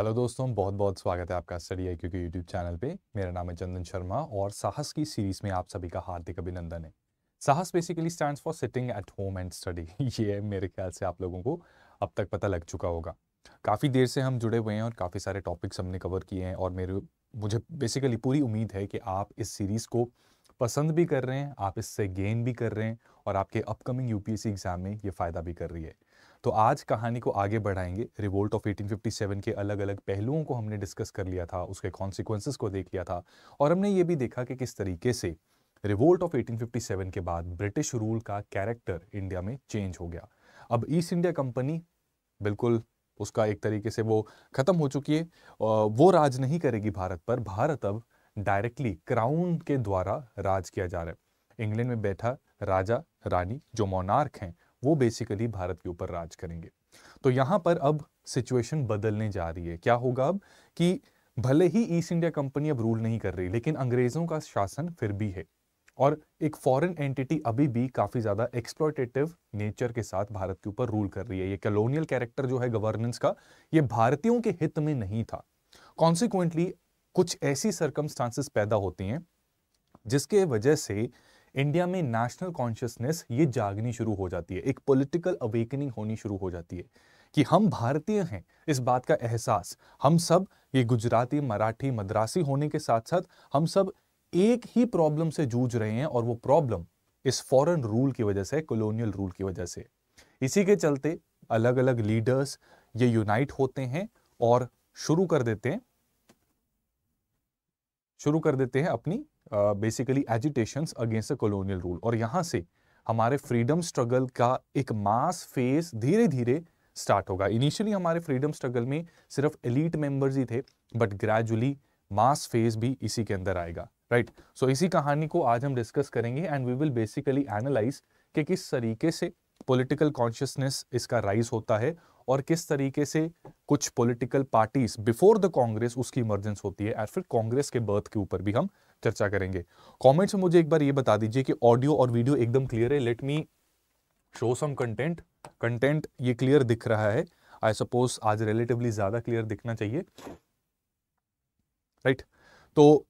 Hello दोस्तों बहुत बहुत स्वागत है आपका स्टडी आई क्योंकि यूट्यूब चैनल पे मेरा नाम है चंदन शर्मा और साहस की सीरीज में आप सभी का हार्दिक अभिनंदन है Sahas basically stand for sitting at home and study ये मेरे ख्याल से आप लोगों को अब तक पता लग चुका होगा काफ़ी देर से हम जुड़े हुए हैं और काफ़ी सारे टॉपिक्स हमने कवर किए हैं और मेरे मुझे बेसिकली पूरी उम्मीद है कि आप इस सीरीज़ को पसंद भी कर रहे हैं आप इससे गेन भी कर रहे हैं और आपके अपकमिंग यूपीएससी एग्ज़ाम में ये फ़ायदा भी कर रही है तो आज कहानी को आगे बढ़ाएंगे रिवोल्ट ऑफ 1857 के अलग अलग पहलुओं को हमने डिस्कस कर लिया था उसके कॉन्सिक्वेंसेस को देख लिया था और हमने ये भी देखा कि किस तरीके से रिवोल्ट ऑफ 1857 के बाद ब्रिटिश रूल का कैरेक्टर इंडिया में चेंज हो गया अब ईस्ट इंडिया कंपनी बिल्कुल उसका एक तरीके से वो ख़त्म हो चुकी है वो राज नहीं करेगी भारत पर भारत अब डायरेक्टली क्राउन के द्वारा राज किया जा रहा है इंग्लैंड में बैठा राजा रानी जो मोनार्क हैं वो बेसिकली भारत के ऊपर राज करेंगे तो यहां पर अब सिचुएशन बदलने जा रही है क्या होगा अब कि भले ही ईस्ट इंडिया कंपनी अब रूल नहीं कर रही लेकिन अंग्रेज़ों का शासन फिर भी है और एक फॉरेन एंटिटी अभी भी काफ़ी ज़्यादा एक्सप्लोटेटिव नेचर के साथ भारत के ऊपर रूल कर रही है ये कॉलोनियल कैरेक्टर जो है गवर्नेंस का ये भारतीयों के हित में नहीं था कॉन्सिक्वेंटली कुछ ऐसी सरकमस्टांसिस पैदा होती हैं जिसके वजह से इंडिया में नेशनल कॉन्शियसनेस ये जागनी शुरू हो जाती है एक पॉलिटिकल अवेकनिंग होनी शुरू हो जाती है कि हम भारतीय हैं इस बात का एहसास हम सब ये गुजराती मराठी मद्रासी होने के साथ साथ हम सब एक ही प्रॉब्लम से जूझ रहे हैं और वो प्रॉब्लम इस फॉरेन रूल की वजह से कॉलोनियल रूल की वजह से इसी के चलते अलग अलग लीडर्स ये यूनाइट होते हैं और शुरू कर देते हैं शुरू कर देते हैं अपनी basically agitations against the colonial rule और यहाँ से हमारे फ्रीडम स्ट्रगल का एक मास फेस धीरे धीरे स्टार्ट होगा इनिशियली हमारे फ्रीडम स्ट्रगल में सिर्फ एलिट मेंबर्स ही थे बट ग्रेजुअली मास फेज भी इसी के अंदर आएगा राइट right? सो so, इसी कहानी को आज हम डिस्कस करेंगे and we will basically analyse कि किस तरीके से पॉलिटिकल कॉन्शियसनेस इसका राइज होता है और किस तरीके से कुछ political parties before the Congress उसकी इमरजेंस होती है एंड फिर कांग्रेस के बर्थ के ऊपर भी हम चर्चा करेंगे कमेंट्स में मुझे एक बार ये बता दीजिए कि ऑडियो और वीडियो एकदम क्लियर है let me show some content content ये क्लियर दिख रहा है आई सपोज आज रिलेटिवली ज़्यादा क्लियर दिखना चाहिए राइट right? तो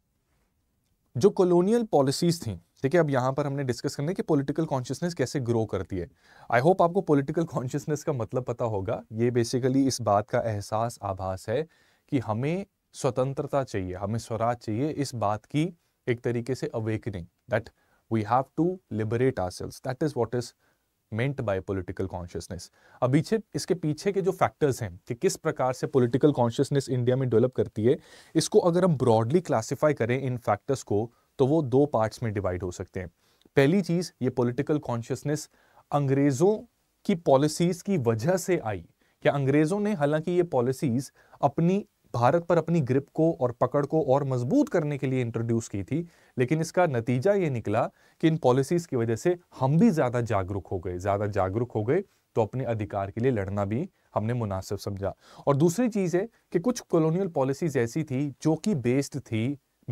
जो कॉलोनियल पॉलिसीज़ थी ठीक है अब यहां पर हमने डिस्कस करने की पॉलिटिकल कॉन्शियसनेस कैसे ग्रो करती है आई होप आपको पॉलिटिकल कॉन्शियसनेस का मतलब पता होगा ये बेसिकली इस बात का एहसास आभास है कि हमें स्वतंत्रता चाहिए हमें स्वराज चाहिए इस बात की एक तरीके से awakening that we have to liberate ourselves that is what is meant by political consciousness अब पीछे इसके पीछे के जो फैक्टर्स हैं कि किस प्रकार से पोलिटिकल कॉन्शियसनेस इंडिया में डेवलप करती है इसको अगर हम ब्रॉडली क्लासीफाई करें इन फैक्टर्स को तो वो दो पार्ट्स में डिवाइड हो सकते हैं पहली चीज़ ये पोलिटिकल कॉन्शियसनेस अंग्रेज़ों की पॉलिसीज़ की वजह से आई या अंग्रेज़ों ने हालांकि ये पॉलिसीज़ अपनी भारत पर अपनी ग्रिप को और पकड़ को और मजबूत करने के लिए इंट्रोड्यूस की थी लेकिन इसका नतीजा ये निकला कि इन पॉलिसीज़ की वजह से हम भी ज़्यादा जागरूक हो गए ज़्यादा जागरूक हो गए तो अपने अधिकार के लिए लड़ना भी हमने मुनासिब समझा और दूसरी चीज़ है कि कुछ कॉलोनियल पॉलिसीज़ ऐसी थी जो कि बेस्ड थी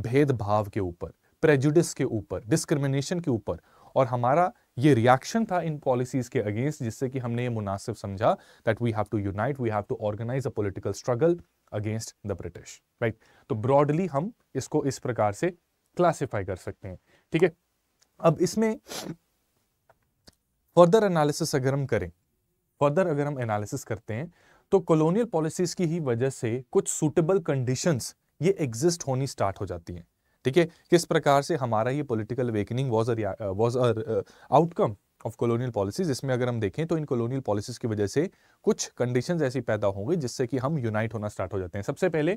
भेदभाव के ऊपर प्रेजुडिस के ऊपर डिस्क्रिमिनेशन के ऊपर और हमारा ये रिएक्शन था इन पॉलिसीज के अगेंस्ट जिससे कि हमने ये मुनासिब समझा that we have to unite we have to organise a political struggle against the British right तो ब्रॉडली हम इसको इस प्रकार से क्लासिफाई कर सकते हैं ठीक है अब इसमें फर्दर एनालिसिस अगर हम करें फर्दर अगर हम एनालिसिस करते हैं तो कॉलोनियल पॉलिसीज की ही वजह से कुछ सूटेबल कंडीशंस ये एग्जिस्ट होनी स्टार्ट हो जाती हैं ठीक है किस प्रकार से हमारा ये political awakening was a was a outcome of colonial policies इसमें अगर हम देखें तो इन कॉलोनियल पॉलिसीज की वजह से कुछ कंडीशंस ऐसी पैदा होंगी जिससे कि हम यूनाइट होना स्टार्ट हो जाते हैं सबसे पहले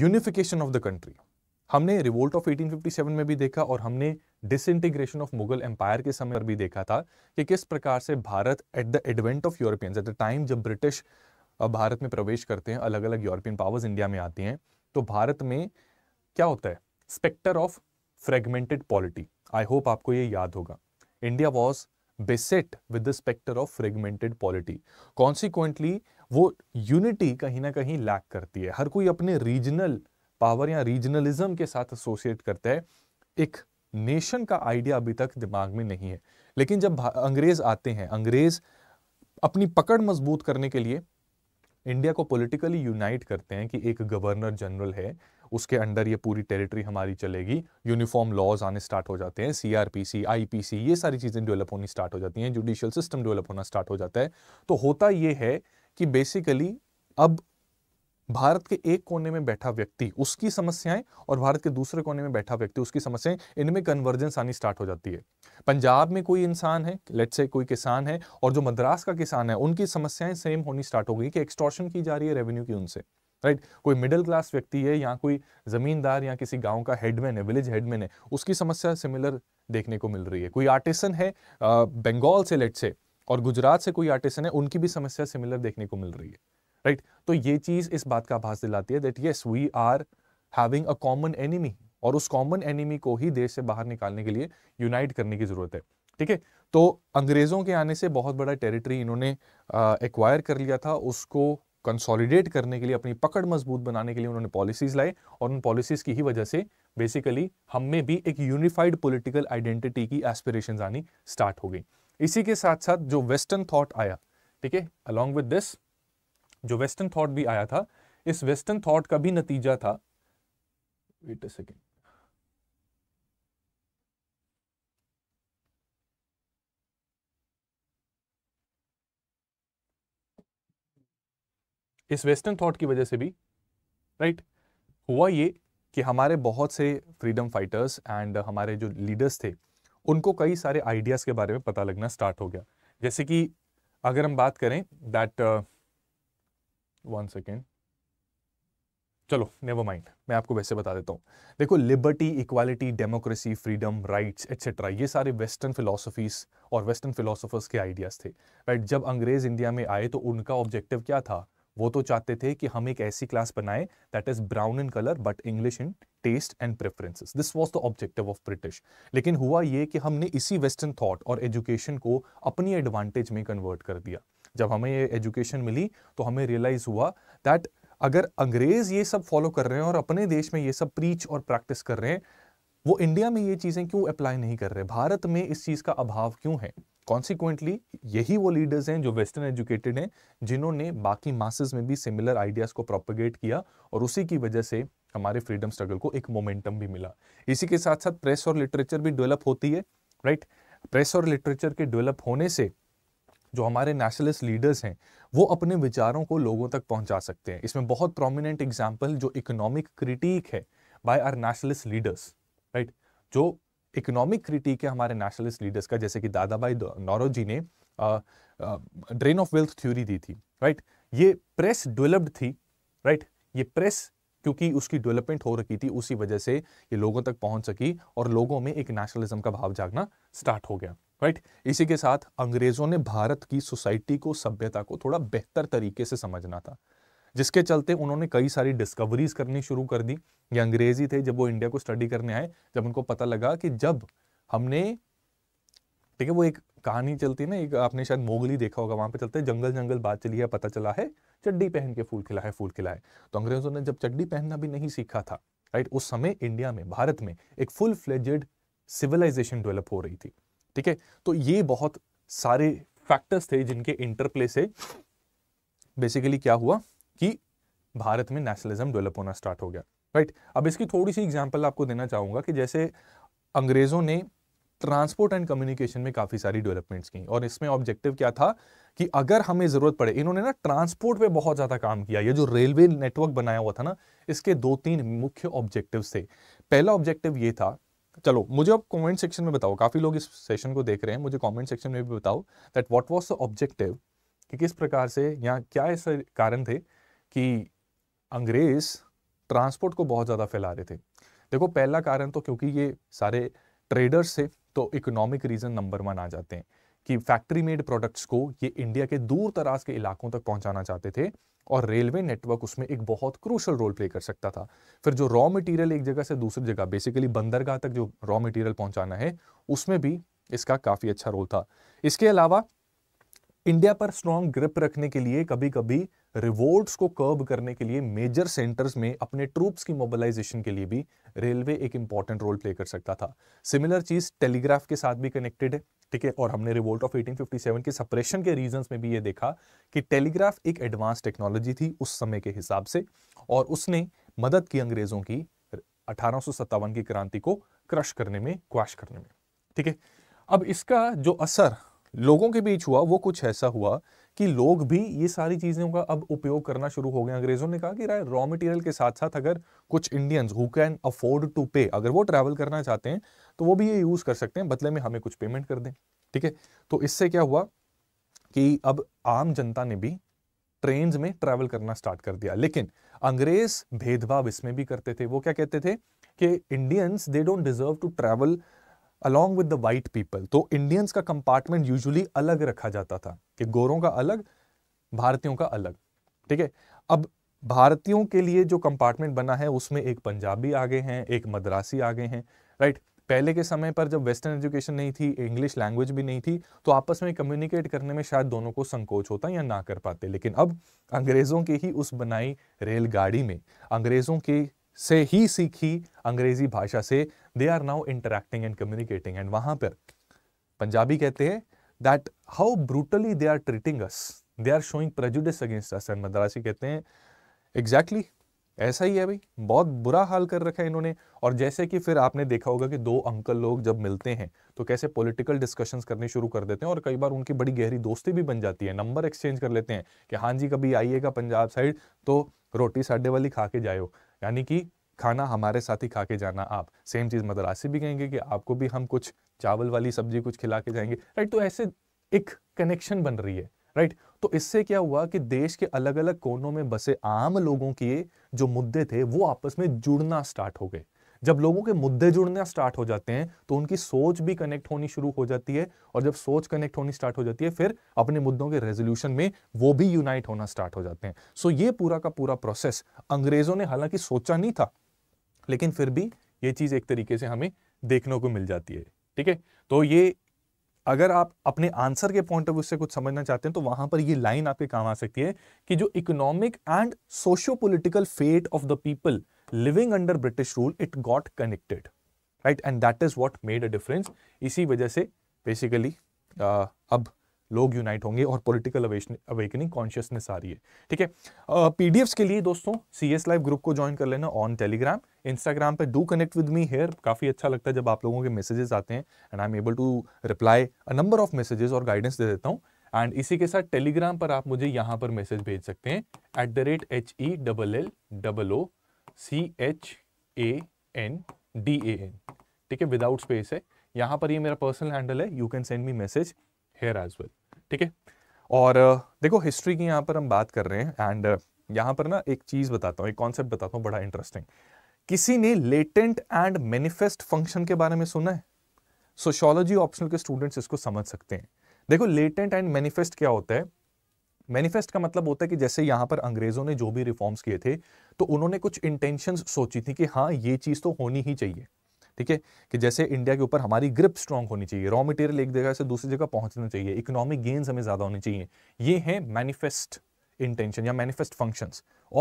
यूनिफिकेशन ऑफ द कंट्री हमने रिवोल्ट ऑफ 1857 में भी देखा और हमने डिसइंटीग्रेशन ऑफ मुगल एम्पायर के समय पर भी देखा था कि किस प्रकार से Bharat at the advent of Europeans at the time जब ब्रिटिश भारत में प्रवेश करते हैं अलग अलग यूरोपियन पावर्स इंडिया में आती हैं तो भारत में क्या होता है spectre of fragmented polity I hope आपको ये याद होगा India was beset with the spectre of fragmented polity consequently वो यूनिटी कहीं ना कहीं लैक करती है हर कोई अपने रीजनल पावर या रीजनलिज्म के साथ एसोसिएट करता है एक नेशन का आइडिया अभी तक दिमाग में नहीं है लेकिन जब अंग्रेज आते हैं अंग्रेज अपनी पकड़ मजबूत करने के लिए इंडिया को पॉलिटिकली यूनाइट करते हैं कि एक गवर्नर जनरल है उसके अंडर ये पूरी टेरिटरी हमारी चलेगी यूनिफॉर्म लॉज आने स्टार्ट हो जाते हैं CrPC IPC I P C ये सारी चीज़ें डेवलप होनी स्टार्ट हो जाती हैं जुडिशियल सिस्टम डेवलप होना स्टार्ट हो जाता है तो होता ये है कि बेसिकली अब भारत के एक कोने में बैठा व्यक्ति उसकी समस्याएं और भारत के दूसरे कोने में बैठा व्यक्ति उसकी समस्याएं इनमें कन्वर्जेंस आनी स्टार्ट हो जाती है पंजाब में कोई इंसान है लेट से कोई किसान है और जो मद्रास का किसान है उनकी समस्याएं सेम होनी स्टार्ट हो गई कि एक्सटॉर्शन की जा रही है रेवेन्यू की उनसे राइट right? कोई मिडिल क्लास व्यक्ति है या कोई ज़मींदार या किसी गांव का हेडमैन है विलेज हेडमैन है उसकी समस्या सिमिलर देखने को मिल रही है कोई आर्टिसन है बंगाल से लेट से और गुजरात से कोई आर्टिसन है उनकी भी समस्या सिमिलर देखने को मिल रही है राइट right? तो ये चीज़ इस बात का आभास दिलाती है that yes we are having a common enemy और उस कॉमन एनिमी को ही देश से बाहर निकालने के लिए यूनाइट करने की ज़रूरत है ठीक है तो अंग्रेज़ों के आने से बहुत बड़ा टेरिटरी इन्होंने एक्वायर कर लिया था उसको कंसोलिडेट करने के लिए अपनी पकड़ मजबूत बनाने के लिए उन्होंने पॉलिसीज लाए और उन पॉलिसीज की ही वजह से बेसिकली हम में भी एक यूनिफाइड पॉलिटिकल आइडेंटिटी की एस्पिरेशन आनी स्टार्ट हो गई इसी के साथ साथ जो वेस्टर्न थॉट आया ठीक है अलॉन्ग विद दिस जो वेस्टर्न थॉट भी आया था इस वेस्टर्न थॉट का भी नतीजा था वेट अ सेकेंड इस वेस्टर्न थॉट की वजह से भी राइट right? हुआ ये कि हमारे बहुत से फ्रीडम फाइटर्स एंड हमारे जो लीडर्स थे उनको कई सारे आइडियाज़ के बारे में पता लगना स्टार्ट हो गया जैसे कि अगर हम बात करें दैट वन सेकेंड चलो नेवर माइंड मैं आपको वैसे बता देता हूँ देखो liberty equality democracy freedom rights et cetera ये सारे वेस्टर्न फिलोसफीज और वेस्टर्न फिलोसफर्स के आइडियाज़ थे राइट right? जब अंग्रेज़ इंडिया में आए तो उनका ऑब्जेक्टिव क्या था वो तो चाहते थे कि हम एक ऐसी क्लास बनाए that is brown in colour but English in taste and preferences this was the objective of British लेकिन हुआ ये कि हमने इसी वेस्टर्न थॉट और एजुकेशन को अपनी एडवांटेज में कन्वर्ट कर दिया जब हमें ये एजुकेशन मिली तो हमें रियलाइज हुआ दैट अगर अंग्रेज ये सब फॉलो कर रहे हैं और अपने देश में ये सब प्रीच और प्रैक्टिस कर रहे हैं वो इंडिया में ये चीज़ें क्यों अप्लाई नहीं कर रहे भारत में इस चीज़ का अभाव क्यों है कॉन्सिक्वेंटली यही वो लीडर्स हैं जो वेस्टर्न एजुकेटेड हैं जिन्होंने बाकी मासेस में भी सिमिलर आइडियाज़ को प्रोपोगेट किया और उसी की वजह से हमारे फ्रीडम स्ट्रगल को एक मोमेंटम भी मिला इसी के साथ साथ प्रेस और लिटरेचर भी डेवलप होती है राइट प्रेस और लिटरेचर के डेवलप होने से जो हमारे नेशनलिस्ट लीडर्स हैं वो अपने विचारों को लोगों तक पहुंचा सकते हैं इसमें बहुत प्रोमिनेंट एग्जाम्पल जो इकोनॉमिक क्रिटिक है by our nationalist leaders right जो इकोनॉमिक क्रिटिक है हमारे नेशनलिस्ट लीडर्स का जैसे कि दादा भाई नौरोजी ने ड्रेन ऑफ वेल्थ थ्योरी दी थी राइट ये प्रेस डेवलप्ड थी राइट ये प्रेस क्योंकि उसकी डेवलपमेंट हो रखी थी उसी वजह से ये लोगों तक पहुंच सकी और लोगों में एक नेशनलिज्म का भाव जागना स्टार्ट हो गया राइट इसी के साथ अंग्रेजों ने भारत की सोसाइटी को सभ्यता को थोड़ा बेहतर तरीके से समझना था जिसके चलते उन्होंने कई सारी डिस्कवरीज करनी शुरू कर दी ये अंग्रेजी थे जब वो इंडिया को स्टडी करने आए जब उनको पता लगा कि जब हमने ठीक है वो एक कहानी चलती ना एक आपने शायद मोगली देखा होगा वहां पे चलते जंगल जंगल बात चली है पता चला है चड्डी पहन के फूल खिलाए फूल खिलाए तो अंग्रेजों ने जब चड्डी पहनना भी नहीं सीखा था राइट उस समय इंडिया में भारत में एक फुल फ्लेजेड सिविलाइजेशन डेवलप हो रही थी ठीक है तो ये बहुत सारे फैक्टर्स थे जिनके इंटरप्ले से बेसिकली क्या हुआ कि भारत में नेशनलिज्म डेवलप होना स्टार्ट हो गया राइट अब इसकी थोड़ी सी एग्जाम्पल आपको देना चाहूंगा कि जैसे अंग्रेज़ों ने ट्रांसपोर्ट एंड कम्युनिकेशन में काफ़ी सारी डेवलपमेंट्स की और इसमें ऑब्जेक्टिव क्या था कि अगर हमें ज़रूरत पड़े इन्होंने ना ट्रांसपोर्ट पे बहुत ज़्यादा काम किया ये जो रेलवे नेटवर्क बनाया हुआ था ना इसके दो तीन मुख्य ऑब्जेक्टिव थे पहला ऑब्जेक्टिव ये था चलो मुझे अब कमेंट सेक्शन में बताओ काफ़ी लोग इस सेशन को देख रहे हैं मुझे कमेंट सेक्शन में भी बताओ that what was the objective कि किस प्रकार से या क्या ऐसे कारण थे कि अंग्रेज़ ट्रांसपोर्ट को बहुत ज़्यादा फैला रहे थे देखो पहला कारण तो क्योंकि ये सारे ट्रेडर्स थे तो इकोनॉमिक रीज़न नंबर वन आ जाते हैं कि फैक्ट्री मेड प्रोडक्ट्स को ये इंडिया के दूर दराज के इलाकों तक पहुंचाना चाहते थे और रेलवे नेटवर्क उसमें एक बहुत क्रूशल रोल प्ले कर सकता था फिर जो रॉ मटेरियल एक जगह से दूसरी जगह बेसिकली बंदरगाह तक जो रॉ मटेरियल पहुंचाना है उसमें भी इसका काफ़ी अच्छा रोल था इसके अलावा इंडिया पर स्ट्रॉन्ग ग्रिप रखने के लिए कभी कभी रिवोल्ट्स को कर्ब करने के लिए मेजर सेंटर्स में अपने ट्रूप्स की मोबिलाइजेशन के लिए भी रेलवे एक इंपॉर्टेंट रोल प्ले कर सकता था सिमिलर चीज टेलीग्राफ के साथ भी कनेक्टेड है ठीक है और हमने रिवोल्ट ऑफ 1857 के सप्रेशन के रीजन में भी ये देखा कि टेलीग्राफ एक एडवांस टेक्नोलॉजी थी उस समय के हिसाब से और उसने मदद की अंग्रेजों की अठारह की क्रांति को क्रश करने में क्वाश करने में ठीक है अब इसका जो असर लोगों के बीच हुआ वो कुछ ऐसा हुआ कि लोग भी ये सारी चीज़ों का अब उपयोग करना शुरू हो गए अंग्रेज़ों ने कहा कि राय रॉ मटेरियल के साथ साथ अगर कुछ Indians who can afford to pay अगर वो ट्रैवल करना चाहते हैं तो वो भी ये यूज़ कर सकते हैं बदले में हमें कुछ पेमेंट कर दें ठीक है तो इससे क्या हुआ कि अब आम जनता ने भी ट्रेन में ट्रैवल करना स्टार्ट कर दिया लेकिन अंग्रेज भेदभाव इसमें भी करते थे वो क्या कहते थे कि Indians they don't deserve to travel along with the white people तो इंडियंस का कंपार्टमेंट यूजुअली अलग रखा जाता था कि गोरों का अलग भारतीयों का अलग ठीक है अब भारतीयों के लिए जो कंपार्टमेंट बना है उसमें एक पंजाबी आगे हैं एक मद्रासी आगे हैं राइट पहले के समय पर जब वेस्टर्न एजुकेशन नहीं थी इंग्लिश लैंग्वेज भी नहीं थी तो आपस में कम्युनिकेट करने में शायद दोनों को संकोच होता या ना कर पाते लेकिन अब अंग्रेज़ों के ही उस बनाई रेलगाड़ी में अंग्रेज़ों के से ही सीखी अंग्रेजी भाषा से they are now interacting and communicating and वहां पर पंजाबी कहते हैं that how brutally they are treating us they are showing prejudice against us and Madrasi कहते हैं एग्जैक्टली exactly, ऐसा ही है भाई बहुत बुरा हाल कर रखा है इन्होंने और जैसे कि फिर आपने देखा होगा कि दो अंकल लोग जब मिलते हैं तो कैसे पॉलिटिकल डिस्कशंस करने शुरू कर देते हैं और कई बार उनकी बड़ी गहरी दोस्ती भी बन जाती है नंबर एक्सचेंज कर लेते हैं कि हाँ जी कभी आइएगा पंजाब साइड तो रोटी साडे वाली खा के जाए यानी कि खाना हमारे साथ ही खा के जाना आप सेम चीज़ मद्रास से भी कहेंगे कि आपको भी हम कुछ चावल वाली सब्जी कुछ खिला के जाएंगे राइट तो ऐसे एक कनेक्शन बन रही है राइट तो इससे क्या हुआ कि देश के अलग अलग कोनों में बसे आम लोगों के जो मुद्दे थे वो आपस में जुड़ना स्टार्ट हो गए जब लोगों के मुद्दे जुड़ना स्टार्ट हो जाते हैं तो उनकी सोच भी कनेक्ट होनी शुरू हो जाती है और जब सोच कनेक्ट होनी स्टार्ट हो जाती है फिर अपने मुद्दों के रेजोल्यूशन में वो भी यूनाइट होना स्टार्ट हो जाते हैं सो ये पूरा का पूरा प्रोसेस अंग्रेजों ने हालांकि सोचा नहीं था लेकिन फिर भी ये चीज़ एक तरीके से हमें देखने को मिल जाती है ठीक है तो ये अगर आप अपने आंसर के पॉइंट ऑफ व्यू से कुछ समझना चाहते हैं तो वहां पर ये लाइन आपके काम आ सकती है कि जो economic and socio political fate of the people living under British rule it got connected right and that is what made a difference इसी वजह से बेसिकली uh, अब लोग यूनाइट होंगे और पोलिटिकल अवेकनिंग कॉन्शियसनेस आ रही है ठीक है पी uh, के लिए दोस्तों सी एस लाइव ग्रुप को ज्वाइन कर लेना ऑन टेलीग्राम इंस्टाग्राम पे do connect with me here काफ़ी अच्छा लगता है जब आप लोगों के मैसेजेस आते हैं and I am able to reply a number of messages और गाइडेंस दे देता हूँ एंड इसी के साथ टेलीग्राम पर आप मुझे यहाँ पर मैसेज भेज सकते हैं at the rate H E double L double O C H A N D A N ठीक है विदाउट स्पेस है यहां पर ये मेरा पर्सनल हैंडल है you can send me message here as well ठीक है और uh, देखो हिस्ट्री की यहाँ पर हम बात कर रहे हैं एंड uh, यहाँ पर ना एक चीज़ बताता हूँ एक कॉन्सेप्ट बताता हूँ बड़ा इंटरेस्टिंग किसी ने लेटेंट एंड मैनिफेस्ट फंक्शन के बारे में सुना है सोशोलॉजी ऑप्शनल के स्टूडेंट्स इसको समझ सकते हैं देखो लेटेंट एंड मैनिफेस्ट क्या होता है मैनिफेस्ट का मतलब होता है कि जैसे यहाँ पर अंग्रेजों ने जो भी रिफॉर्म्स किए थे तो उन्होंने कुछ इंटेंशन सोची थी कि हाँ ये चीज़ तो होनी ही चाहिए ठीक है कि जैसे इंडिया के ऊपर हमारी ग्रिप स्ट्रांग होनी चाहिए रॉ मटेरियल एक जगह से दूसरी जगह पहुंचना चाहिए इकोनॉमिक गेन्स हमें ज़्यादा होनी चाहिए ये है मैनिफेस्ट इंटेंशन या manifest function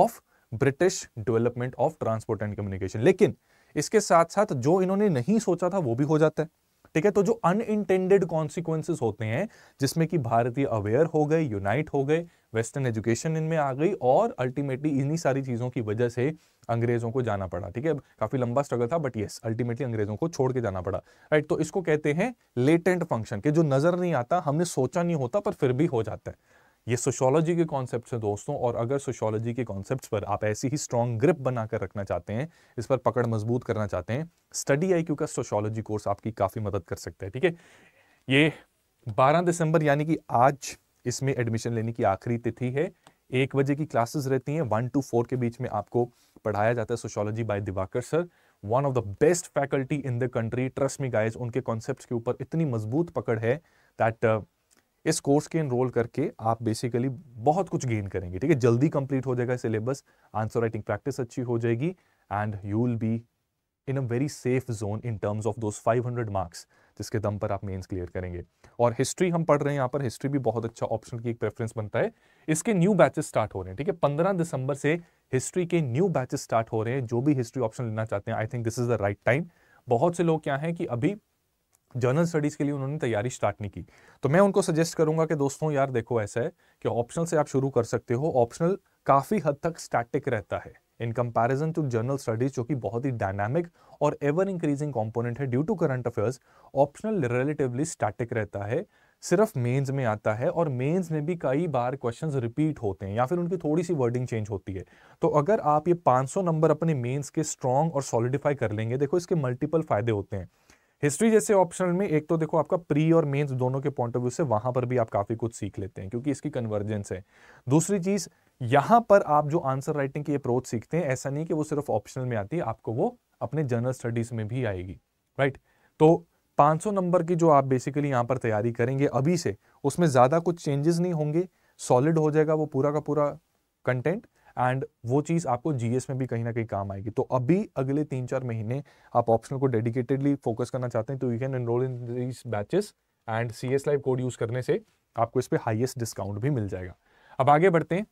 of British development of transport and communication लेकिन इसके साथ साथ जो इन्होंने नहीं सोचा था वो भी हो जाता है ठीक है तो जो अनइंटेंडेड कॉन्सिक्वेंसेज होते हैं जिसमें कि भारतीय अवेयर हो गए यूनाइट हो गए वेस्टर्न एजुकेशन इनमें आ गई और अल्टीमेटली इन्हीं सारी चीज़ों की वजह से अंग्रेज़ों को जाना पड़ा ठीक है काफ़ी लंबा स्ट्रगल था बट येस अल्टीमेटली अंग्रेज़ों को छोड़ के जाना पड़ा राइट तो इसको कहते हैं लेटेंट फंक्शन के जो नज़र नहीं आता हमने सोचा नहीं होता पर फिर भी हो जाता है ये सोशोलॉजी के कॉन्सेप्ट हैं दोस्तों और अगर सोशोलॉजी के कॉन्सेप्ट पर आप ऐसी ही स्ट्रॉन्ग ग्रिप बनाकर रखना चाहते हैं इस पर पकड़ मजबूत करना चाहते हैं स्टडी आई का सोशोलॉजी कोर्स आपकी काफ़ी मदद कर सकता है ठीक है ये 12 दिसंबर यानी कि आज इसमें एडमिशन लेने की आखिरी तिथि है एक बजे की क्लासेस रहती हैं वन टू फोर के बीच में आपको पढ़ाया जाता है sociology by Diwakar sir one of the best faculty in the country trust me guys उनके कॉन्सेप्ट के ऊपर इतनी मजबूत पकड़ है दैट इस कोर्स के इनरोल करके आप बेसिकली बहुत कुछ गेन करेंगे ठीक है जल्दी कंप्लीट हो जाएगा सिलेबस आंसर राइटिंग प्रैक्टिस अच्छी हो जाएगी and you will be in a very safe zone in terms of those 500 marks जिसके दम पर आप मेंस क्लियर करेंगे और हिस्ट्री हम पढ़ रहे हैं यहाँ पर हिस्ट्री भी बहुत अच्छा ऑप्शन की एक प्रेफरेंस बनता है इसके न्यू बैचेस स्टार्ट हो रहे हैं ठीक है पंद्रह दिसंबर से हिस्ट्री के न्यू बैचेस स्टार्ट हो रहे हैं जो भी हिस्ट्री ऑप्शन लेना चाहते हैं I think this is the right time बहुत से लोग क्या हैं कि अभी जर्नल स्टडीज़ के लिए उन्होंने तैयारी स्टार्ट नहीं की तो मैं उनको सजेस्ट करूंगा कि दोस्तों यार देखो ऐसा है कि ऑप्शनल से आप शुरू कर सकते हो ऑप्शनल काफ़ी हद तक स्टैटिक रहता है in comparison to general studies जो कि बहुत ही डायनामिक और एवर इंक्रीजिंग कंपोनेंट है due to current affairs optional relatively static रहता है सिर्फ मेंस में आता है और मेंस में भी कई बार क्वेश्चंस रिपीट होते हैं या फिर उनकी थोड़ी सी वर्डिंग चेंज होती है तो अगर आप ये 500 नंबर अपने मेंस के स्ट्रॉन्ग और सॉलिडिफाई कर लेंगे देखो इसके मल्टीपल फायदे होते हैं हिस्ट्री जैसे ऑप्शनल में एक तो देखो आपका प्री और मेंस दोनों के पॉइंट ऑफ व्यू से वहां पर भी आप काफी कुछ सीख लेते हैं क्योंकि इसकी कन्वर्जेंस है दूसरी चीज यहां पर आप जो आंसर राइटिंग की अप्रोच सीखते हैं ऐसा नहीं कि वो सिर्फ ऑप्शनल में आती है आपको वो अपने जनरल स्टडीज में भी आएगी राइट तो 500 नंबर की जो आप बेसिकली यहाँ पर तैयारी करेंगे अभी से उसमें ज़्यादा कुछ चेंजेस नहीं होंगे सॉलिड हो जाएगा वो पूरा का पूरा कंटेंट एंड वो चीज़ आपको जीएस में भी कहीं ना कहीं काम आएगी तो अभी अगले तीन चार महीने आप ऑप्शनल को डेडिकेटेडली फोकस करना चाहते हैं तो you can enrol in these batches and C S live code use करने से आपको इस पर हाइएस्ट डिस्काउंट भी मिल जाएगा अब आगे बढ़ते हैं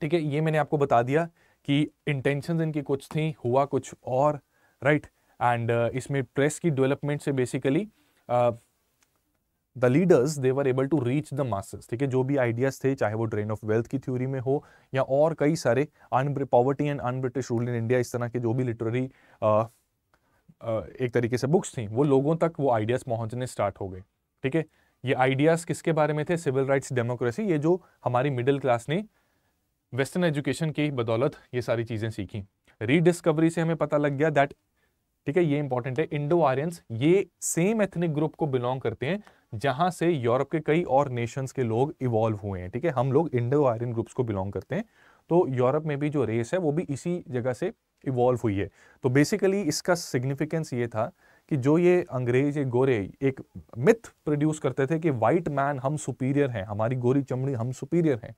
ठीक है ये मैंने आपको बता दिया कि इंटेंशन इनकी कुछ थी हुआ कुछ और राइट right? एंड uh, इसमें प्रेस की डेवलपमेंट से basically uh, the leaders they were able to reach the masses ठीक है जो भी आइडियाज थे चाहे वो ड्रेन ऑफ वेल्थ की थ्योरी में हो या और कई सारे अनब्र poverty and unBritish rule in India इस तरह के जो भी लिटरेरी एक तरीके से बुक्स थी वो लोगों तक वो आइडियाज पहुंचने स्टार्ट हो गए ठीक है ये आइडियाज किसके बारे में थे सिविल राइट्स डेमोक्रेसी ये जो हमारी मिडिल क्लास ने वेस्टर्न एजुकेशन की बदौलत ये सारी चीज़ें सीखी रीडिस्कवरी से हमें पता लग गया दैट ठीक है ये इंपॉर्टेंट है इंडो आर्यंस ये सेम एथनिक ग्रुप को बिलोंग करते हैं जहां से यूरोप के कई और नेशंस के लोग इवॉल्व हुए हैं ठीक है हम लोग इंडो आयरन ग्रुप्स को बिलोंग करते हैं तो यूरोप में भी जो रेस है वो भी इसी जगह से इवॉल्व हुई है तो बेसिकली इसका सिग्निफिकेंस ये था कि जो ये अंग्रेज ये गोरे एक मिथ प्रोड्यूस करते थे कि वाइट मैन हम सुपीरियर हैं हमारी गोरी चमड़ी हम सुपीरियर हैं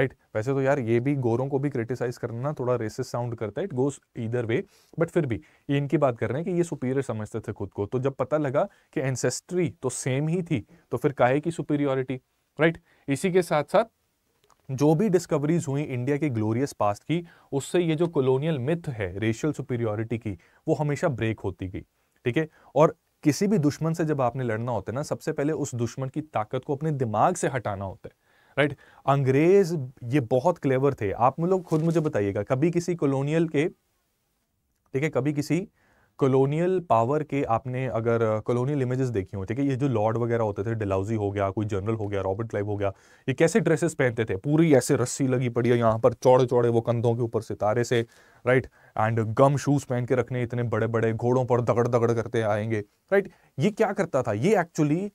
राइट right? वैसे तो यार ये भी गोरों को भी क्रिटिसाइज करना ना थोड़ा रेसिस साउंड करता है इट गोस इधर वे बट फिर भी ये इनकी बात कर रहे हैं कि ये सुपीरियर समझते थे खुद को तो जब पता लगा कि एंसेस्ट्री तो सेम ही थी तो फिर काहे की सुपीरियोरिटी राइट right? इसी के साथ साथ जो भी डिस्कवरीज हुई इंडिया के ग्लोरियस पास्ट की उससे ये जो कॉलोनियल मिथ है रेशियल सुपीरियोरिटी की वो हमेशा ब्रेक होती गई ठीक है और किसी भी दुश्मन से जब आपने लड़ना होता है ना सबसे पहले उस दुश्मन की ताकत को अपने दिमाग से हटाना होता है राइट अंग्रेज ये बहुत क्लेवर थे आप लोग खुद मुझे बताइएगा कभी किसी कॉलोनियल के ठीक है कभी किसी कॉलोनियल पावर के आपने अगर कॉलोनियल uh, इमेजेस देखी हो ठीक है ये जो लॉर्ड वगैरह होते थे डिलाउजी हो गया कोई जनरल हो गया रॉबर्ट क्लाइव हो गया ये कैसे ड्रेसेस पहनते थे पूरी ऐसे रस्सी लगी पड़ी है यहाँ पर चौड़े चौड़े वो कंधों के ऊपर सितारे से राइट एंड गम शूज पहन के रखने इतने बड़े बड़े घोड़ों पर दगड़ दगड़ करते आएंगे राइट ये क्या करता था ये एक्चुअली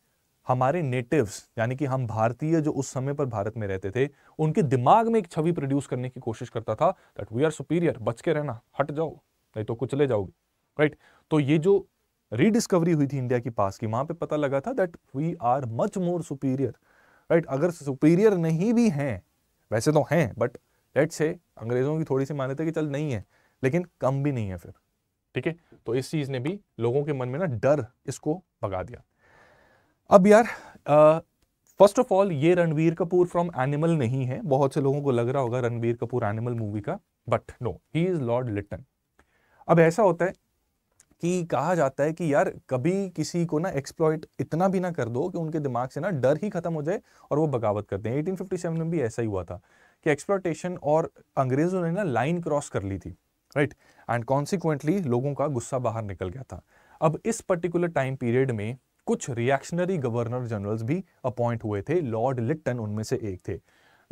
हमारे नेटिव्स यानी कि हम भारतीय जो उस समय पर भारत में रहते थे उनके दिमाग में एक छवि प्रोड्यूस करने की कोशिश करता था दैट वी आर सुपीरियर बच के रहना हट जाओ नहीं तो कुचले जाओगे राइट तो ये जो रीडिस्कवरी हुई थी इंडिया की पास की वहां पे पता लगा था that we are much more superior right अगर सुपीरियर नहीं भी हैं वैसे तो हैं बट लेट से अंग्रेजों की थोड़ी सी मान्यता कि चल नहीं है लेकिन कम भी नहीं है फिर ठीक है तो इस चीज ने भी लोगों के मन में ना डर इसको भगा दिया अब यार फर्स्ट ऑफ ऑल ये रणवीर कपूर फ्रॉम एनिमल नहीं है बहुत से लोगों को लग रहा होगा रणवीर कपूर एनिमल मूवी का but no he is Lord Lytton अब ऐसा होता है कि कहा जाता है कि यार कभी किसी को ना एक्सप्लॉयट इतना भी ना कर दो कि उनके दिमाग से ना डर ही खत्म हो जाए और वो बगावत कर हैं 1857 में भी ऐसा ही हुआ था कि एक्सप्लॉयटेशन और अंग्रेजों ने ना लाइन क्रॉस कर ली थी राइट एंड कॉन्सिक्वेंटली लोगों का गुस्सा बाहर निकल गया था अब इस पर्टिकुलर टाइम पीरियड में कुछ रिएक्शनरी गवर्नर जनरल्स भी अपॉइंट हुए थे लॉर्ड लिट्टन उनमें से एक थे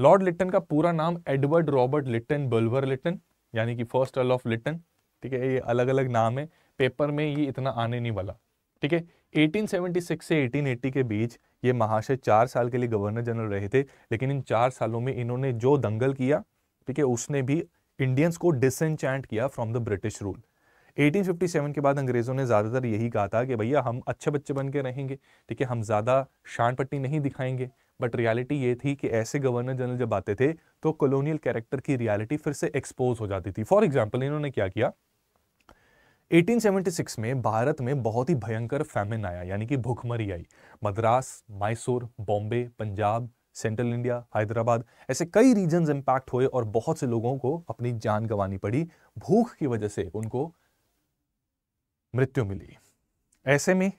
लॉर्ड लिट्टन का पूरा नाम Edward Robert Lytton Bulwer Lytton यानी कि फर्स्ट अर्ल ऑफ लिट्टन ठीक है ये अलग अलग नाम है पेपर में ये इतना आने नहीं वाला ठीक है 1876 से 1880 के बीच ये महाशय चार साल के लिए गवर्नर जनरल रहे थे लेकिन इन चार सालों में इन्होंने जो दंगल किया ठीक है उसने भी इंडियंस को डिसनचैंट किया फ्रॉम द ब्रिटिश रूल 1857 के बाद अंग्रेज़ों ने ज़्यादातर यही कहा था कि भैया हम अच्छे बच्चे बन के रहेंगे ठीक है हम ज़्यादा शान पट्टी नहीं दिखाएंगे बट रियलिटी ये थी कि ऐसे गवर्नर जनरल जब आते थे तो कॉलोनियल कैरेक्टर की रियलिटी फिर से एक्सपोज हो जाती थी फॉर एग्जाम्पल इन्होंने क्या किया 1876 में भारत में बहुत ही भयंकर फैमिन आया यानी कि भूखमरी आई मद्रास मैसूर बॉम्बे पंजाब सेंट्रल इंडिया हैदराबाद ऐसे कई रीजन इम्पैक्ट हुए और बहुत से लोगों को अपनी जान गंवानी पड़ी भूख की वजह से उनको मृत्यु मिली ऐसे में